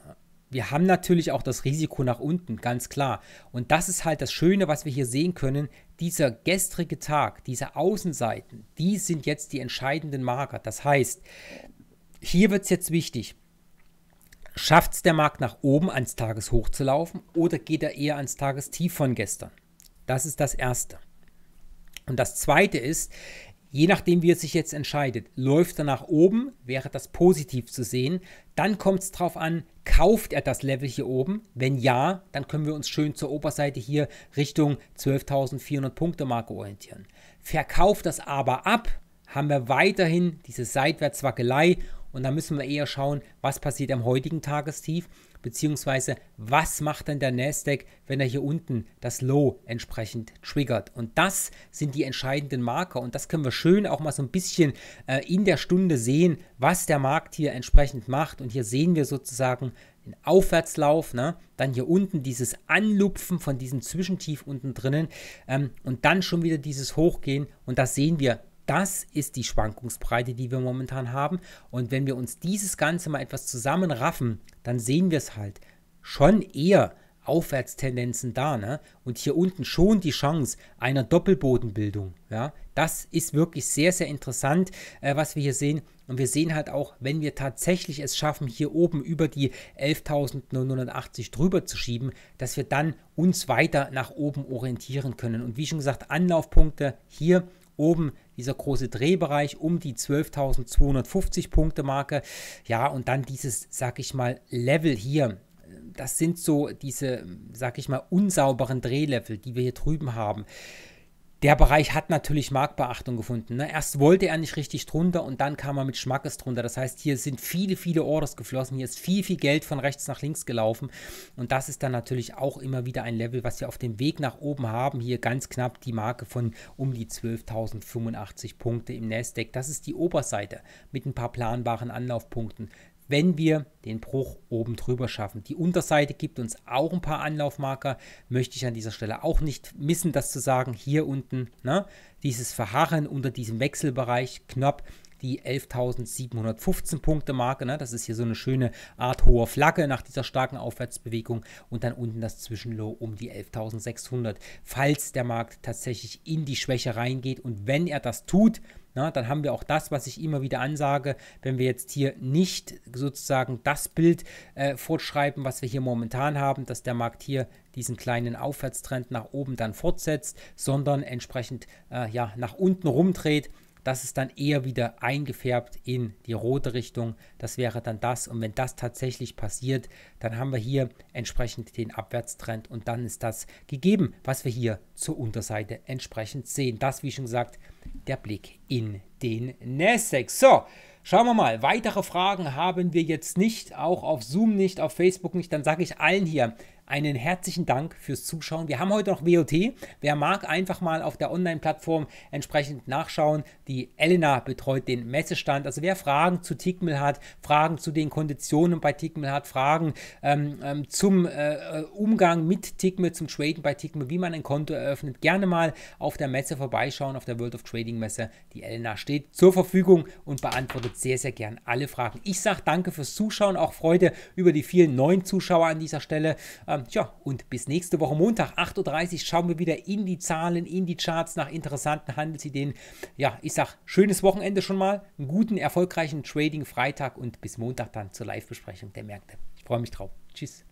wir haben natürlich auch das Risiko nach unten, ganz klar. Und das ist halt das Schöne, was wir hier sehen können. Dieser gestrige Tag, diese Außenseiten, die sind jetzt die entscheidenden Marker. Das heißt, hier wird es jetzt wichtig. Schafft es der Markt nach oben ans Tageshoch zu laufen oder geht er eher ans Tagestief von gestern? Das ist das Erste. Und das Zweite ist, Je nachdem, wie er sich jetzt entscheidet, läuft er nach oben, wäre das positiv zu sehen. Dann kommt es darauf an, kauft er das Level hier oben? Wenn ja, dann können wir uns schön zur Oberseite hier Richtung 12.400 Punkte Marke orientieren. Verkauft das aber ab, haben wir weiterhin diese Seitwärtswackelei und da müssen wir eher schauen, was passiert am heutigen Tagestief beziehungsweise was macht denn der Nasdaq, wenn er hier unten das Low entsprechend triggert. Und das sind die entscheidenden Marker und das können wir schön auch mal so ein bisschen äh, in der Stunde sehen, was der Markt hier entsprechend macht. Und hier sehen wir sozusagen den Aufwärtslauf, ne? dann hier unten dieses Anlupfen von diesem Zwischentief unten drinnen ähm, und dann schon wieder dieses Hochgehen und das sehen wir das ist die Schwankungsbreite, die wir momentan haben. Und wenn wir uns dieses Ganze mal etwas zusammenraffen, dann sehen wir es halt schon eher Aufwärtstendenzen da. Ne? Und hier unten schon die Chance einer Doppelbodenbildung. Ja? Das ist wirklich sehr, sehr interessant, äh, was wir hier sehen. Und wir sehen halt auch, wenn wir tatsächlich es schaffen, hier oben über die 11.980 drüber zu schieben, dass wir dann uns weiter nach oben orientieren können. Und wie schon gesagt, Anlaufpunkte hier oben dieser große Drehbereich um die 12.250 Punkte Marke. Ja, und dann dieses, sag ich mal, Level hier. Das sind so diese, sag ich mal, unsauberen Drehlevel, die wir hier drüben haben der Bereich hat natürlich Marktbeachtung gefunden. Ne? Erst wollte er nicht richtig drunter und dann kam er mit Schmackes drunter. Das heißt, hier sind viele, viele Orders geflossen. Hier ist viel, viel Geld von rechts nach links gelaufen. Und das ist dann natürlich auch immer wieder ein Level, was wir auf dem Weg nach oben haben. Hier ganz knapp die Marke von um die 12.085 Punkte im Nasdaq. Das ist die Oberseite mit ein paar planbaren Anlaufpunkten wenn wir den Bruch oben drüber schaffen. Die Unterseite gibt uns auch ein paar Anlaufmarker, möchte ich an dieser Stelle auch nicht missen, das zu sagen. Hier unten, ne, dieses Verharren unter diesem Wechselbereich knapp die 11.715 Punkte Marke. Ne? Das ist hier so eine schöne Art hoher Flagge nach dieser starken Aufwärtsbewegung und dann unten das Zwischenlow um die 11.600. Falls der Markt tatsächlich in die Schwäche reingeht und wenn er das tut, na, dann haben wir auch das, was ich immer wieder ansage, wenn wir jetzt hier nicht sozusagen das Bild äh, fortschreiben, was wir hier momentan haben, dass der Markt hier diesen kleinen Aufwärtstrend nach oben dann fortsetzt, sondern entsprechend äh, ja, nach unten rumdreht das ist dann eher wieder eingefärbt in die rote Richtung. Das wäre dann das. Und wenn das tatsächlich passiert, dann haben wir hier entsprechend den Abwärtstrend und dann ist das gegeben, was wir hier zur Unterseite entsprechend sehen. Das, wie schon gesagt, der Blick in den Nasdaq. So, Schauen wir mal, weitere Fragen haben wir jetzt nicht, auch auf Zoom nicht, auf Facebook nicht. Dann sage ich allen hier einen herzlichen Dank fürs Zuschauen. Wir haben heute noch WOT. Wer mag, einfach mal auf der Online-Plattform entsprechend nachschauen. Die Elena betreut den Messestand. Also wer Fragen zu Tickmill hat, Fragen zu den Konditionen bei Tickmill hat, Fragen ähm, ähm, zum äh, äh, Umgang mit Tickmill, zum Traden bei Tickmill, wie man ein Konto eröffnet, gerne mal auf der Messe vorbeischauen, auf der World of Trading Messe. Die Elena steht zur Verfügung und beantwortet sehr, sehr gern alle Fragen. Ich sage danke fürs Zuschauen, auch Freude über die vielen neuen Zuschauer an dieser Stelle. Ähm, ja, und bis nächste Woche Montag, 8.30 Uhr, schauen wir wieder in die Zahlen, in die Charts nach interessanten Handelsideen. Ja, ich sage, schönes Wochenende schon mal, einen guten, erfolgreichen Trading-Freitag und bis Montag dann zur Live-Besprechung der Märkte. Ich freue mich drauf. Tschüss.